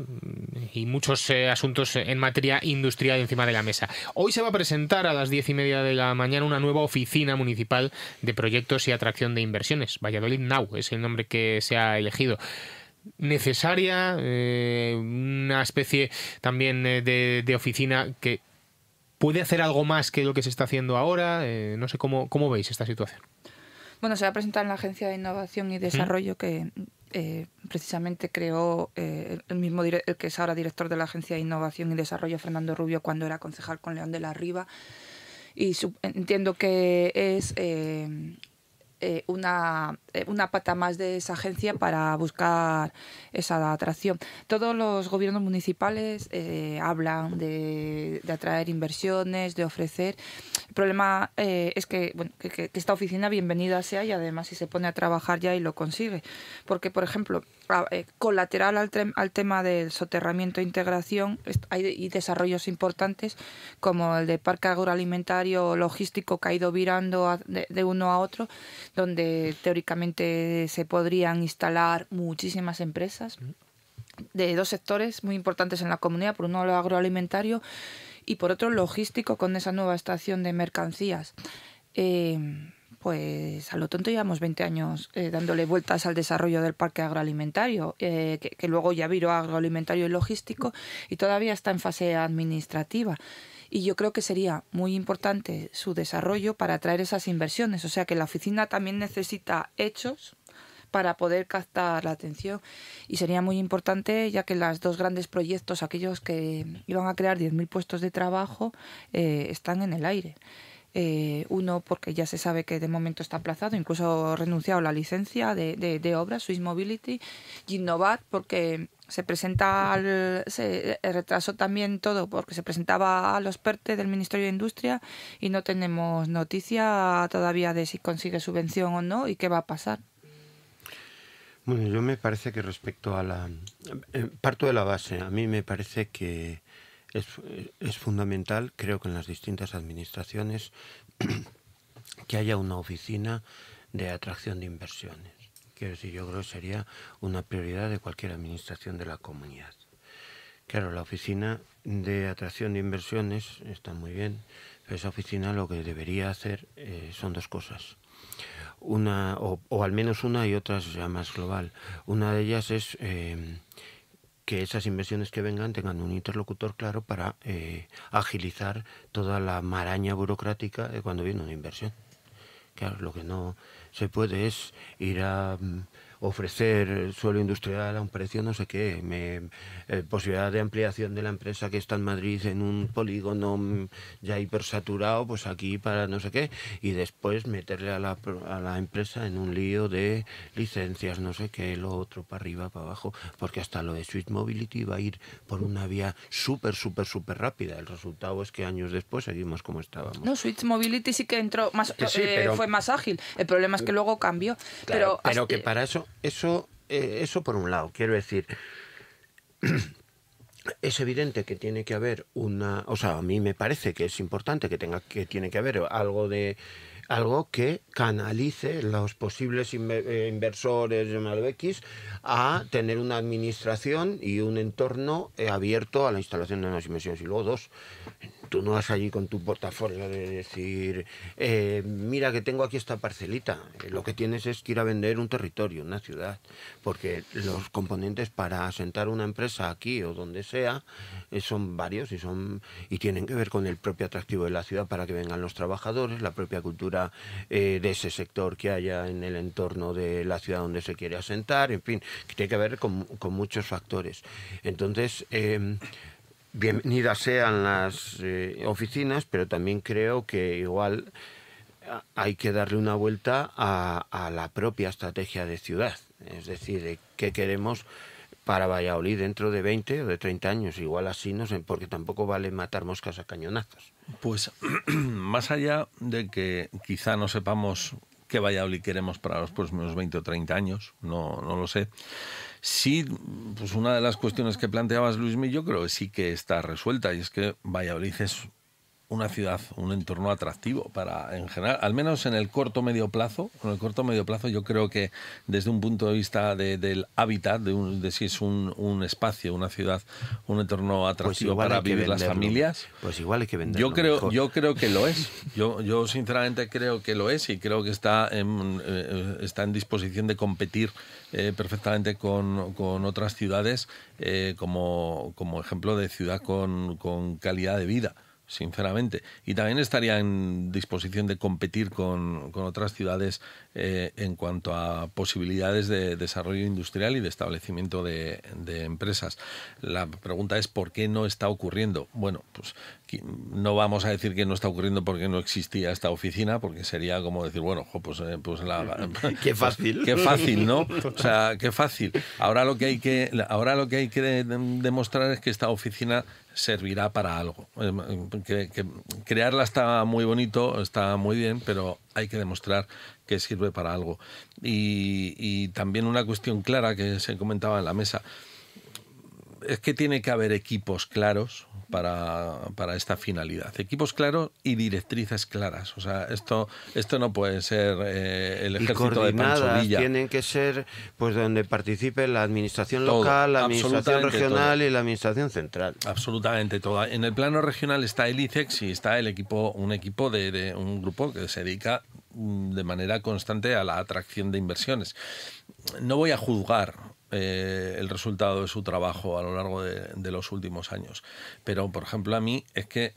y muchos eh, asuntos en materia industrial encima de la mesa. Hoy se va a presentar a las diez y media de la mañana una nueva oficina municipal de proyectos y atracción de inversiones. Valladolid Now es el nombre que se ha elegido necesaria, una especie también de, oficina que puede hacer algo más que lo que se está haciendo ahora. no sé cómo, cómo veis esta situación. Bueno, se va a presentar en la Agencia de Innovación y Desarrollo que eh, precisamente creó eh, el mismo el que es ahora director de la Agencia de Innovación y Desarrollo, Fernando Rubio, cuando era concejal con León de la Riva. Y entiendo que es eh, eh, eh, una, pata más de esa agencia para buscar esa atracción. Todos los gobiernos municipales eh, hablan de, atraer inversiones, de ofrecer. El problema es que, bueno, que, esta oficina bienvenida sea y además si se pone a trabajar ya y lo consigue. Porque, por ejemplo, colateral al, tema del soterramiento e integración hay desarrollos importantes como el de parque agroalimentario logístico que ha ido virando de uno a otro donde teóricamente se podrían instalar muchísimas empresas de dos sectores muy importantes en la comunidad, por uno lo agroalimentario y por otro logístico con esa nueva estación de mercancías. Eh, pues a lo tonto llevamos 20 años eh, dándole vueltas al desarrollo del parque agroalimentario, eh, que, que, luego ya viró agroalimentario y logístico y todavía está en fase administrativa y yo creo que sería muy importante su desarrollo para atraer esas inversiones. O sea que la oficina también necesita hechos para poder captar la atención. Y sería muy importante, ya que los dos grandes proyectos, aquellos que iban a crear 10.000 puestos de trabajo, eh, están en el aire. Eh, uno, porque ya se sabe que de momento está aplazado, incluso renunciado la licencia de, de, de obras, Swiss Mobility, y Innovat, porque se presenta al, se retrasó también todo porque se presentaba a los PERTE del Ministerio de Industria y no tenemos noticia todavía de si consigue subvención o no y qué va a pasar. Bueno, yo me parece que respecto a la... Eh, parto de la base, a mí me parece que es, eh, es fundamental, creo que en las distintas administraciones, [clears throat] que haya una oficina de atracción de inversiones. Quiero decir, yo creo que sería una prioridad de cualquier administración de la comunidad. Claro, la oficina de atracción de inversiones está muy bien, pero esa oficina lo que debería hacer eh, son dos cosas. Una, o, al menos una y otra ya más global. Una de ellas es eh, que esas inversiones que vengan tengan un interlocutor claro para eh, agilizar toda la maraña burocrática de cuando viene una inversión. Claro, lo que no se puede es ir a mm, ofrecer suelo industrial a un precio no sé qué, me, eh, posibilidad de ampliación de la empresa que está en Madrid en un polígono mm, ya hipersaturado, pues aquí para no sé qué, y después meterle a la, a la empresa en un lío de licencias, no sé qué, lo otro para arriba, para abajo, porque hasta lo de Switch Mobility va a ir por una vía súper, súper, súper rápida. El resultado es que años después seguimos como estábamos. No, Switch Mobility sí que entró más, eh, fue más ágil. El problema es que luego cambió. pero, pero que para eso eso, eh, eso por un lado, quiero decir. [clears throat] es evidente que tiene que haber una, o sea, a mí me parece que es importante que tenga que tiene que haber algo de algo que canalice los posibles eh, inversores de Malbecis a tener una administración y un entorno eh, abierto a la instalación de nuevas inversiones. Y luego dos, tú no vas allí con tu portafolio de decir, eh, mira que tengo aquí esta parcelita. Eh, lo que tienes es que ir a vender un territorio, una ciudad, porque los componentes para asentar una empresa aquí o donde sea eh, son varios y, son, y tienen que ver con el propio atractivo de la ciudad para que vengan los trabajadores, la propia cultura de ese sector que haya en el entorno de la ciudad donde se quiere asentar, en fin, que tiene que ver con, con muchos factores. Entonces, em, bienvenidas sean las eh, oficinas, pero también creo que igual eh, hay que darle una vuelta a, la propia estrategia de ciudad, es decir, qué queremos para Valladolid dentro de 20 o de 30 años, igual así, no sé, porque tampoco vale matar moscas a cañonazos. Pues [clears throat] más allá de que quizá no sepamos qué Valladolid queremos para los próximos 20 o 30 años, no, no lo sé. Sí, pues una de las cuestiones que planteabas, Luismi, yo creo que sí que está resuelta, y es que Vaya es una ciudad, un entorno atractivo para, en general, al menos en el corto medio plazo. En el corto medio plazo, yo creo que desde un punto de vista del hábitat, de, de si es un, un, espacio, una ciudad, un entorno pues atractivo para vivir las familias. Pues igual hay que venderlo. Yo creo, yo creo que lo es. Yo, yo sinceramente creo que lo es y creo que está en, eh, está en disposición de competir eh, perfectamente con, otras ciudades eh, como, ejemplo de ciudad con, con calidad de vida sinceramente. Y también estaría en disposición de competir con, otras ciudades eh, en cuanto a posibilidades de desarrollo industrial y de establecimiento de, empresas. La pregunta es por qué no está ocurriendo. Bueno, pues no vamos a decir que no está ocurriendo porque no existía esta oficina, porque sería como decir, bueno, pues, eh, pues, la, [laughs] qué fácil. qué fácil, ¿no? [laughs] O sea, qué fácil. Ahora lo que hay que, ahora lo que, hay que demostrar es que esta oficina servirá para algo. Eh, crearla está muy bonito, está muy bien, pero hay que demostrar que sirve para algo. y también una cuestión clara que se comentaba en la mesa es que tiene que haber equipos claros para, esta finalidad. Equipos claros y directrices claras. O sea, esto, esto no puede ser eh, el ejército de Tienen que ser pues donde participe la administración local, la administración regional y la administración central. Absolutamente todo. En el plano regional está el ICEX y está el equipo, un equipo de un grupo que se dedica mm, de manera constante a la atracción de inversiones. No voy a juzgar eh, el resultado de su trabajo a lo largo de, los últimos años. Pero, por ejemplo, a mí es que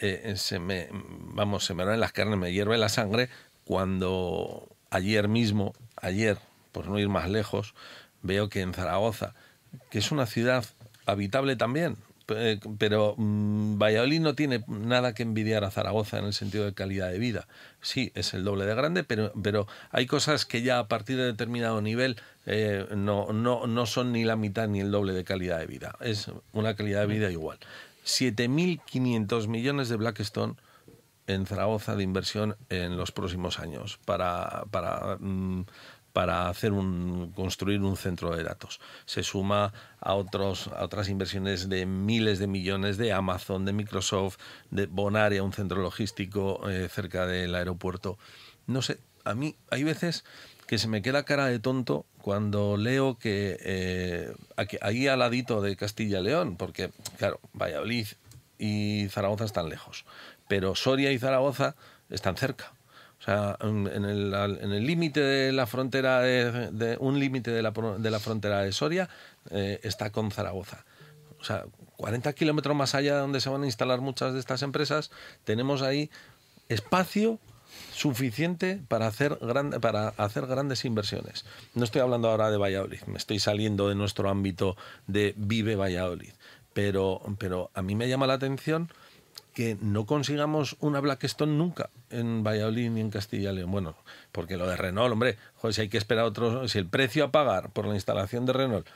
eh, eh, se me, vamos, se me las carnes, me hierve la sangre cuando ayer mismo, ayer, por no ir más lejos, veo que en Zaragoza, que es una ciudad habitable también, pero mm, Valladolid no tiene nada que envidiar a Zaragoza en el sentido de calidad de vida. Sí, es el doble de grande, pero hay cosas que ya a partir de determinado nivel eh, no, no, no son ni la mitad ni el doble de calidad de vida. Es una calidad de vida igual. 7.500 millones de Blackstone en Zaragoza de inversión en los próximos años para, para, mm, para hacer un, construir un centro de datos. Se suma a, otros, a otras inversiones de miles de millones de Amazon, de Microsoft, de Bonaria, un centro logístico eh, cerca del aeropuerto. No sé, a mí hay veces que se me queda cara de tonto cuando leo que eh, ahí al ladito de Castilla León, porque claro, Valladolid y Zaragoza están lejos, pero Soria y Zaragoza están cerca. O sea, en el límite de la frontera de, un límite de la, frontera de Soria eh, está con Zaragoza. O sea, 40 kilómetros más allá de donde se van a instalar muchas de estas empresas, tenemos ahí espacio suficiente para hacer, para hacer grandes inversiones. No estoy hablando ahora de Valladolid, me estoy saliendo de nuestro ámbito de Vive Valladolid, pero, pero a mí me llama la atención que no consigamos una Blackstone nunca en Valladolid ni en Castilla y León. Bueno, porque lo de Renault, hombre, joder, si hay que esperar otro... si el precio a pagar por la instalación de Renault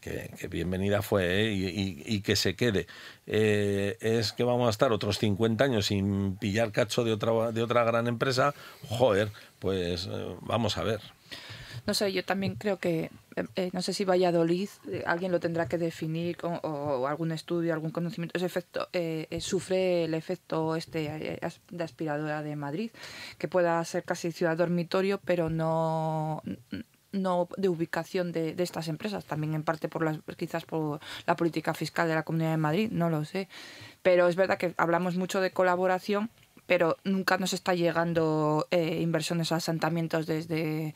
que, bienvenida fue ¿eh? y, que se quede, eh, es que vamos a estar otros 50 años sin pillar cacho de otra, de otra gran empresa, joder, pues eh, vamos a ver. No sé, yo también creo que, no sé si Valladolid, alguien lo tendrá que definir o, algún estudio, algún conocimiento. Ese efecto sufre el efecto este de aspiradora de Madrid, que pueda ser casi ciudad dormitorio, pero no, no de ubicación de, de, estas empresas, también en parte por las, quizás por la política fiscal de la Comunidad de Madrid, no lo sé. Pero es verdad que hablamos mucho de colaboración, pero nunca nos está llegando eh, inversiones a asentamientos desde,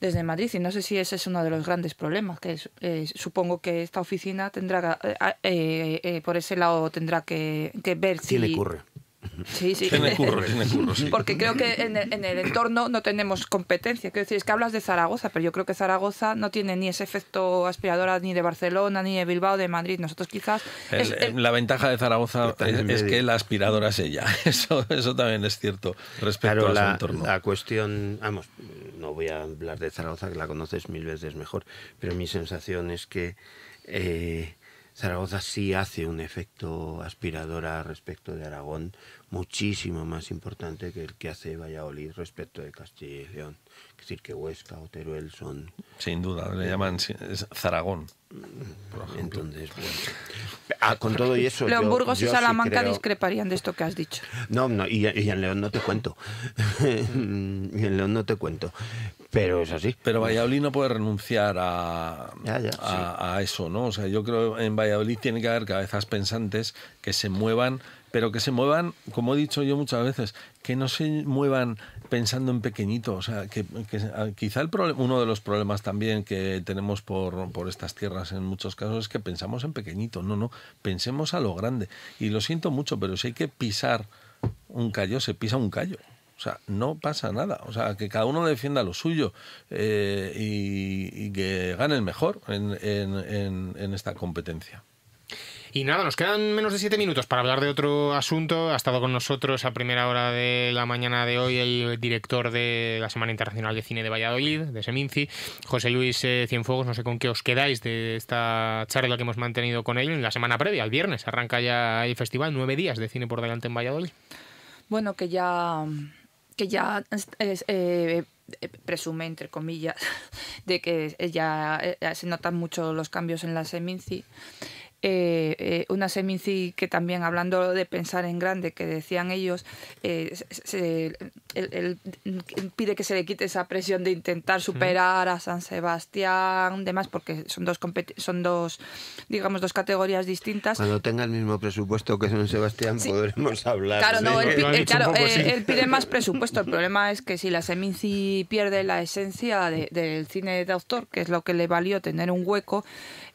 desde Madrid y no sé si ese es uno de los grandes problemas, que eh, supongo que esta oficina tendrá, eh, por ese lado tendrá que, ver si... le ocurre? Sí, sí. sí. Porque creo que en el, entorno no tenemos competencia. Quiero decir, es que hablas de Zaragoza, pero yo creo que Zaragoza no tiene ni ese efecto aspiradora ni de Barcelona, ni de Bilbao, de Madrid. Nosotros quizás... La ventaja de Zaragoza es, que la aspiradora es ella. [laughs] Eso, también es cierto respecto al la, La cuestión... Vamos, no voy a hablar de Zaragoza, que la conoces mil veces mejor, pero mi sensación es que... Eh, Zaragoza sí hace un efecto aspiradora respecto de Aragón muchísimo más importante que el que hace Valladolid respecto de Castilla y León. Es decir, que Huesca o Teruel son... Sin duda, le eh, llaman Zaragón. Entonces, bueno. Ah, con todo y eso... León, Burgos y Salamanca discreparían de esto que has dicho. No, no y, y en León no te cuento. y [laughs] en León no te cuento pero es así. Pero Valladolid no puede renunciar a, a, eso, ¿no? O sea, yo creo que en Valladolid tiene que haber cabezas pensantes que se muevan, pero que se muevan, como he dicho yo muchas veces, que no se muevan pensando en pequeñito. O sea, que, ah, quizá el uno de los problemas también que tenemos por, por, estas tierras en muchos casos es que pensamos en pequeñito. No, no, pensemos a lo grande. Y lo siento mucho, pero si hay que pisar un callo, se pisa un callo. O sea, no pasa nada. O sea, que cada uno defienda lo suyo eh, y, que gane el mejor en, esta competencia. Y nada, nos quedan menos de siete minutos para hablar de otro asunto. Ha estado con nosotros a primera hora de la mañana de hoy el director de la Semana Internacional de Cine de Valladolid, de Seminci, José Luis eh, Cienfuegos. No sé con qué os quedáis de esta charla que hemos mantenido con él en la semana previa, el viernes. Arranca ya el festival, nueve días de cine por delante en Valladolid. Bueno, que ya que ya eh, eh, presume, entre comillas, [laughs] de que ya eh, se notan mucho los cambios en la Seminci. Eh, eh, una seminci que también hablando de pensar en grande que decían ellos eh, pide que se le quite esa presión de intentar superar a San Sebastián demás porque son dos son dos digamos dos categorías distintas cuando tenga el mismo presupuesto que San Sebastián podremos hablar claro no él, pide, eh, pide más presupuesto el problema es que si la seminci pierde la esencia del cine de autor que es lo que le valió tener un hueco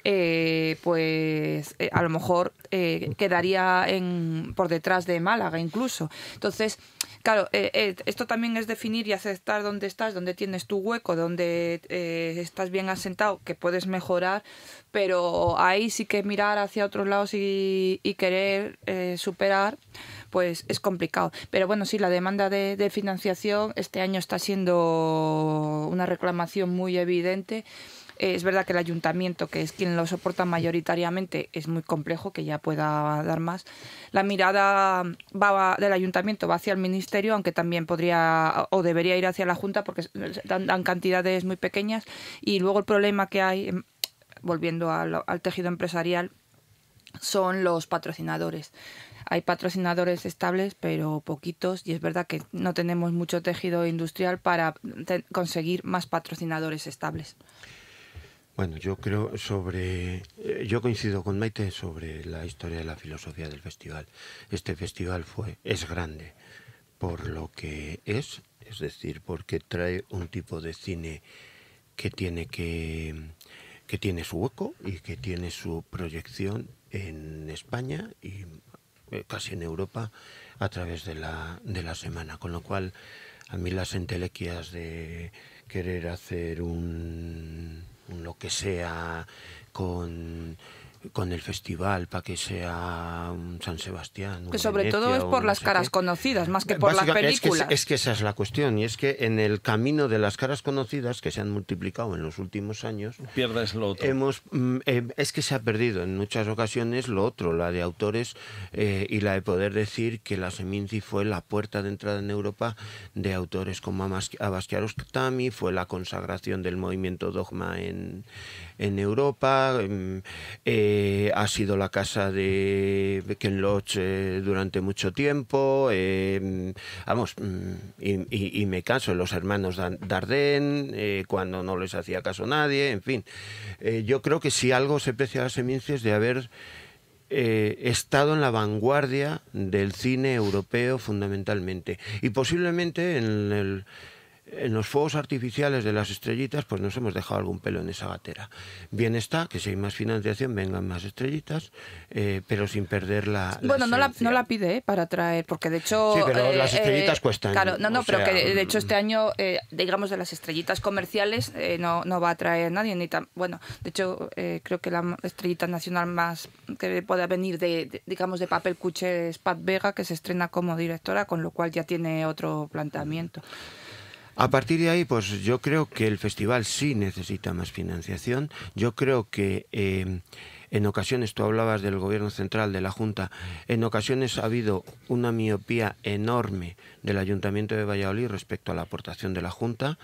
eh, pues eh, a lo mejor eh, quedaría en, por detrás de Málaga incluso. Entonces, claro, esto también es definir y aceptar dónde estás, dónde tienes tu hueco, dónde estás bien asentado, que puedes mejorar, pero ahí sí que mirar hacia otros lados y, querer superar pues es complicado. Pero bueno, sí, la demanda de, de financiación este año está siendo una reclamación muy evidente es verdad que el ayuntamiento, que es quien lo soporta mayoritariamente, es muy complejo que ya pueda dar más. La mirada va del ayuntamiento va hacia el ministerio, aunque también podría o debería ir hacia la Junta porque dan, cantidades muy pequeñas. Y luego el problema que hay, em, volviendo al tejido empresarial, son los patrocinadores hay patrocinadores estables, pero poquitos, y es verdad que no tenemos mucho tejido industrial para conseguir más patrocinadores estables. Bueno, yo creo sobre. Eh, yo coincido con Maite sobre la historia de la filosofía del festival. Este festival fue, es grande por lo que es, es decir, porque trae un tipo de cine que tiene que que tiene su hueco y que tiene su proyección en España y eh, casi en Europa a través de la, de la semana. Con lo cual, a mí las entelequias de querer hacer un lo que sea con con el festival para que sea un San Sebastián. Que sobre todo es por las caras conocidas, más que por las películas. Es que, esa es la cuestión, y es que en el camino de las caras conocidas, que se han multiplicado en los últimos años, pierdes lo otro. Hemos, mm, eh, es que se ha perdido en muchas ocasiones lo otro, la de autores eh, y la de poder decir que la Seminci fue la puerta de entrada en Europa de autores como Abasquiarostami, fue la consagración del movimiento dogma en, en Europa. Mm, eh, eh, ha sido la casa de Ken Loach eh, durante mucho tiempo. Em, vamos, mm, y, me caso me los hermanos Dardenne, eh, cuando no les hacía caso nadie, en fin. yo creo que si algo se precia a las es de haber estado en la vanguardia del cine europeo fundamentalmente. Y posiblemente en el en los fuegos artificiales de las estrellitas, pues nos hemos dejado algún pelo en esa gatera. Bien está que si hay más financiación vengan más estrellitas, eh, pero sin perder la. bueno, no la, pide eh, para traer, porque de hecho. Sí, pero las eh, estrellitas cuestan. Claro, no, no, pero que de hecho mm. este año, digamos, de las estrellitas comerciales no, no va a traer nadie. Ni tan, bueno, de hecho, creo que la estrellita nacional más que pueda venir de, digamos, de papel cuche es Pat Vega, que se estrena como directora, con lo cual ya tiene otro planteamiento. A partir de ahí, pues yo creo que el festival sí necesita más financiación. Yo creo que em, en ocasiones, tú hablabas del gobierno central, de la Junta, en ocasiones ha habido una miopía enorme del Ayuntamiento de Valladolid respecto a la aportación de la Junta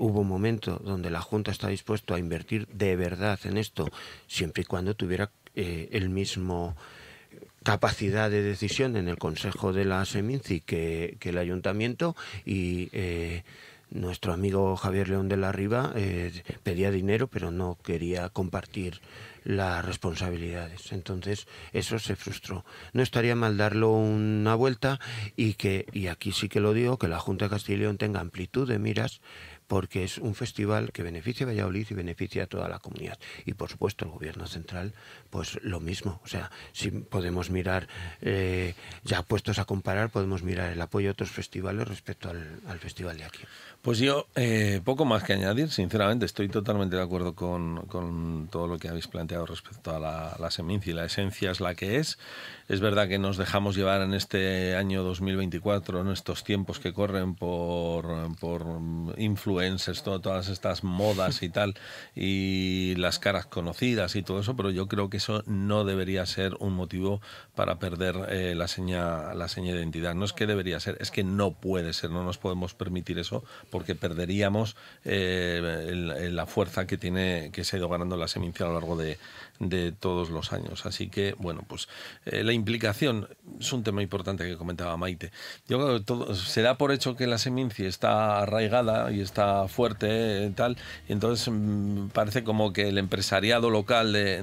hubo un momento donde la Junta está dispuesta a invertir de verdad en esto, siempre y cuando tuviera eh, el mismo capacidad de decisión en el Consejo de la Seminci que, que el Ayuntamiento y eh, nuestro amigo Javier León de la Riva eh, pedía dinero pero no quería compartir las responsabilidades. Entonces eso se frustró. No estaría mal darlo una vuelta y que, y aquí sí que lo digo, que la Junta de Castilla y León tenga amplitud de miras porque es un festival que beneficia a Valladolid y beneficia a toda la comunidad. Y por supuesto el gobierno central, pues lo mismo. O sea, si podemos mirar, eh, ya puestos a comparar, podemos mirar el apoyo a otros festivales respecto al, festival de aquí. Pues yo, eh, poco más que añadir, sinceramente, estoy totalmente de acuerdo con, todo lo que habéis planteado respecto a la, la y La esencia es la que es es verdad que nos dejamos llevar en este año 2024, en estos tiempos que corren por, por influencers, todas estas modas y tal, y las caras conocidas y todo eso, pero yo creo que eso no debería ser un motivo para perder eh, la, seña, la seña de identidad. No es que debería ser, es que no puede ser, no nos podemos permitir eso porque perderíamos eh, la fuerza que, tiene, que se ha ido ganando la semilla a lo largo de, de todos los años. Así que, bueno, pues eh, la implicación es un tema importante que comentaba Maite. Yo creo que todo, será por hecho que la Seminci está arraigada y está fuerte y eh, tal, y entonces mm, parece como que el empresariado local de,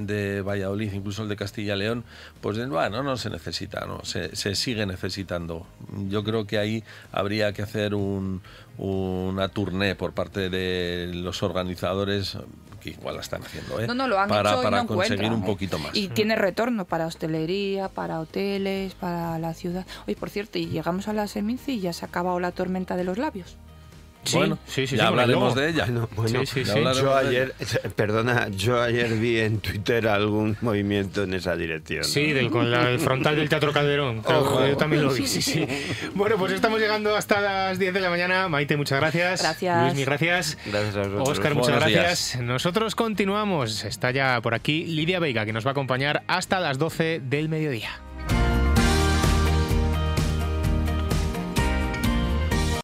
Valladolid, incluso el de Castilla y León, pues bueno, no se necesita, no se, se sigue necesitando. Yo creo que ahí habría que hacer un, una tournée por parte de los organizadores que igual la están haciendo ¿eh? para, conseguir un poquito más y mm. tiene retorno para hostelería para hoteles para la ciudad hoy por cierto y llegamos a la Seminci y ya se ha acabado la tormenta de los labios sí, sí, ya hablaremos de ella. yo ayer, [laughs] perdona, yo ayer vi en Twitter algún movimiento en esa dirección. Sí, del, con la, el frontal del Teatro Calderón. Yo también lo vi, Bueno, pues estamos llegando hasta las 10 de la mañana. Maite, muchas gracias. Gracias. Luis, gracias. Gracias a vosotros. Oscar, muchas gracias. Nosotros continuamos. Está ya por aquí Lidia Veiga, que nos va a acompañar hasta las 12 del mediodía.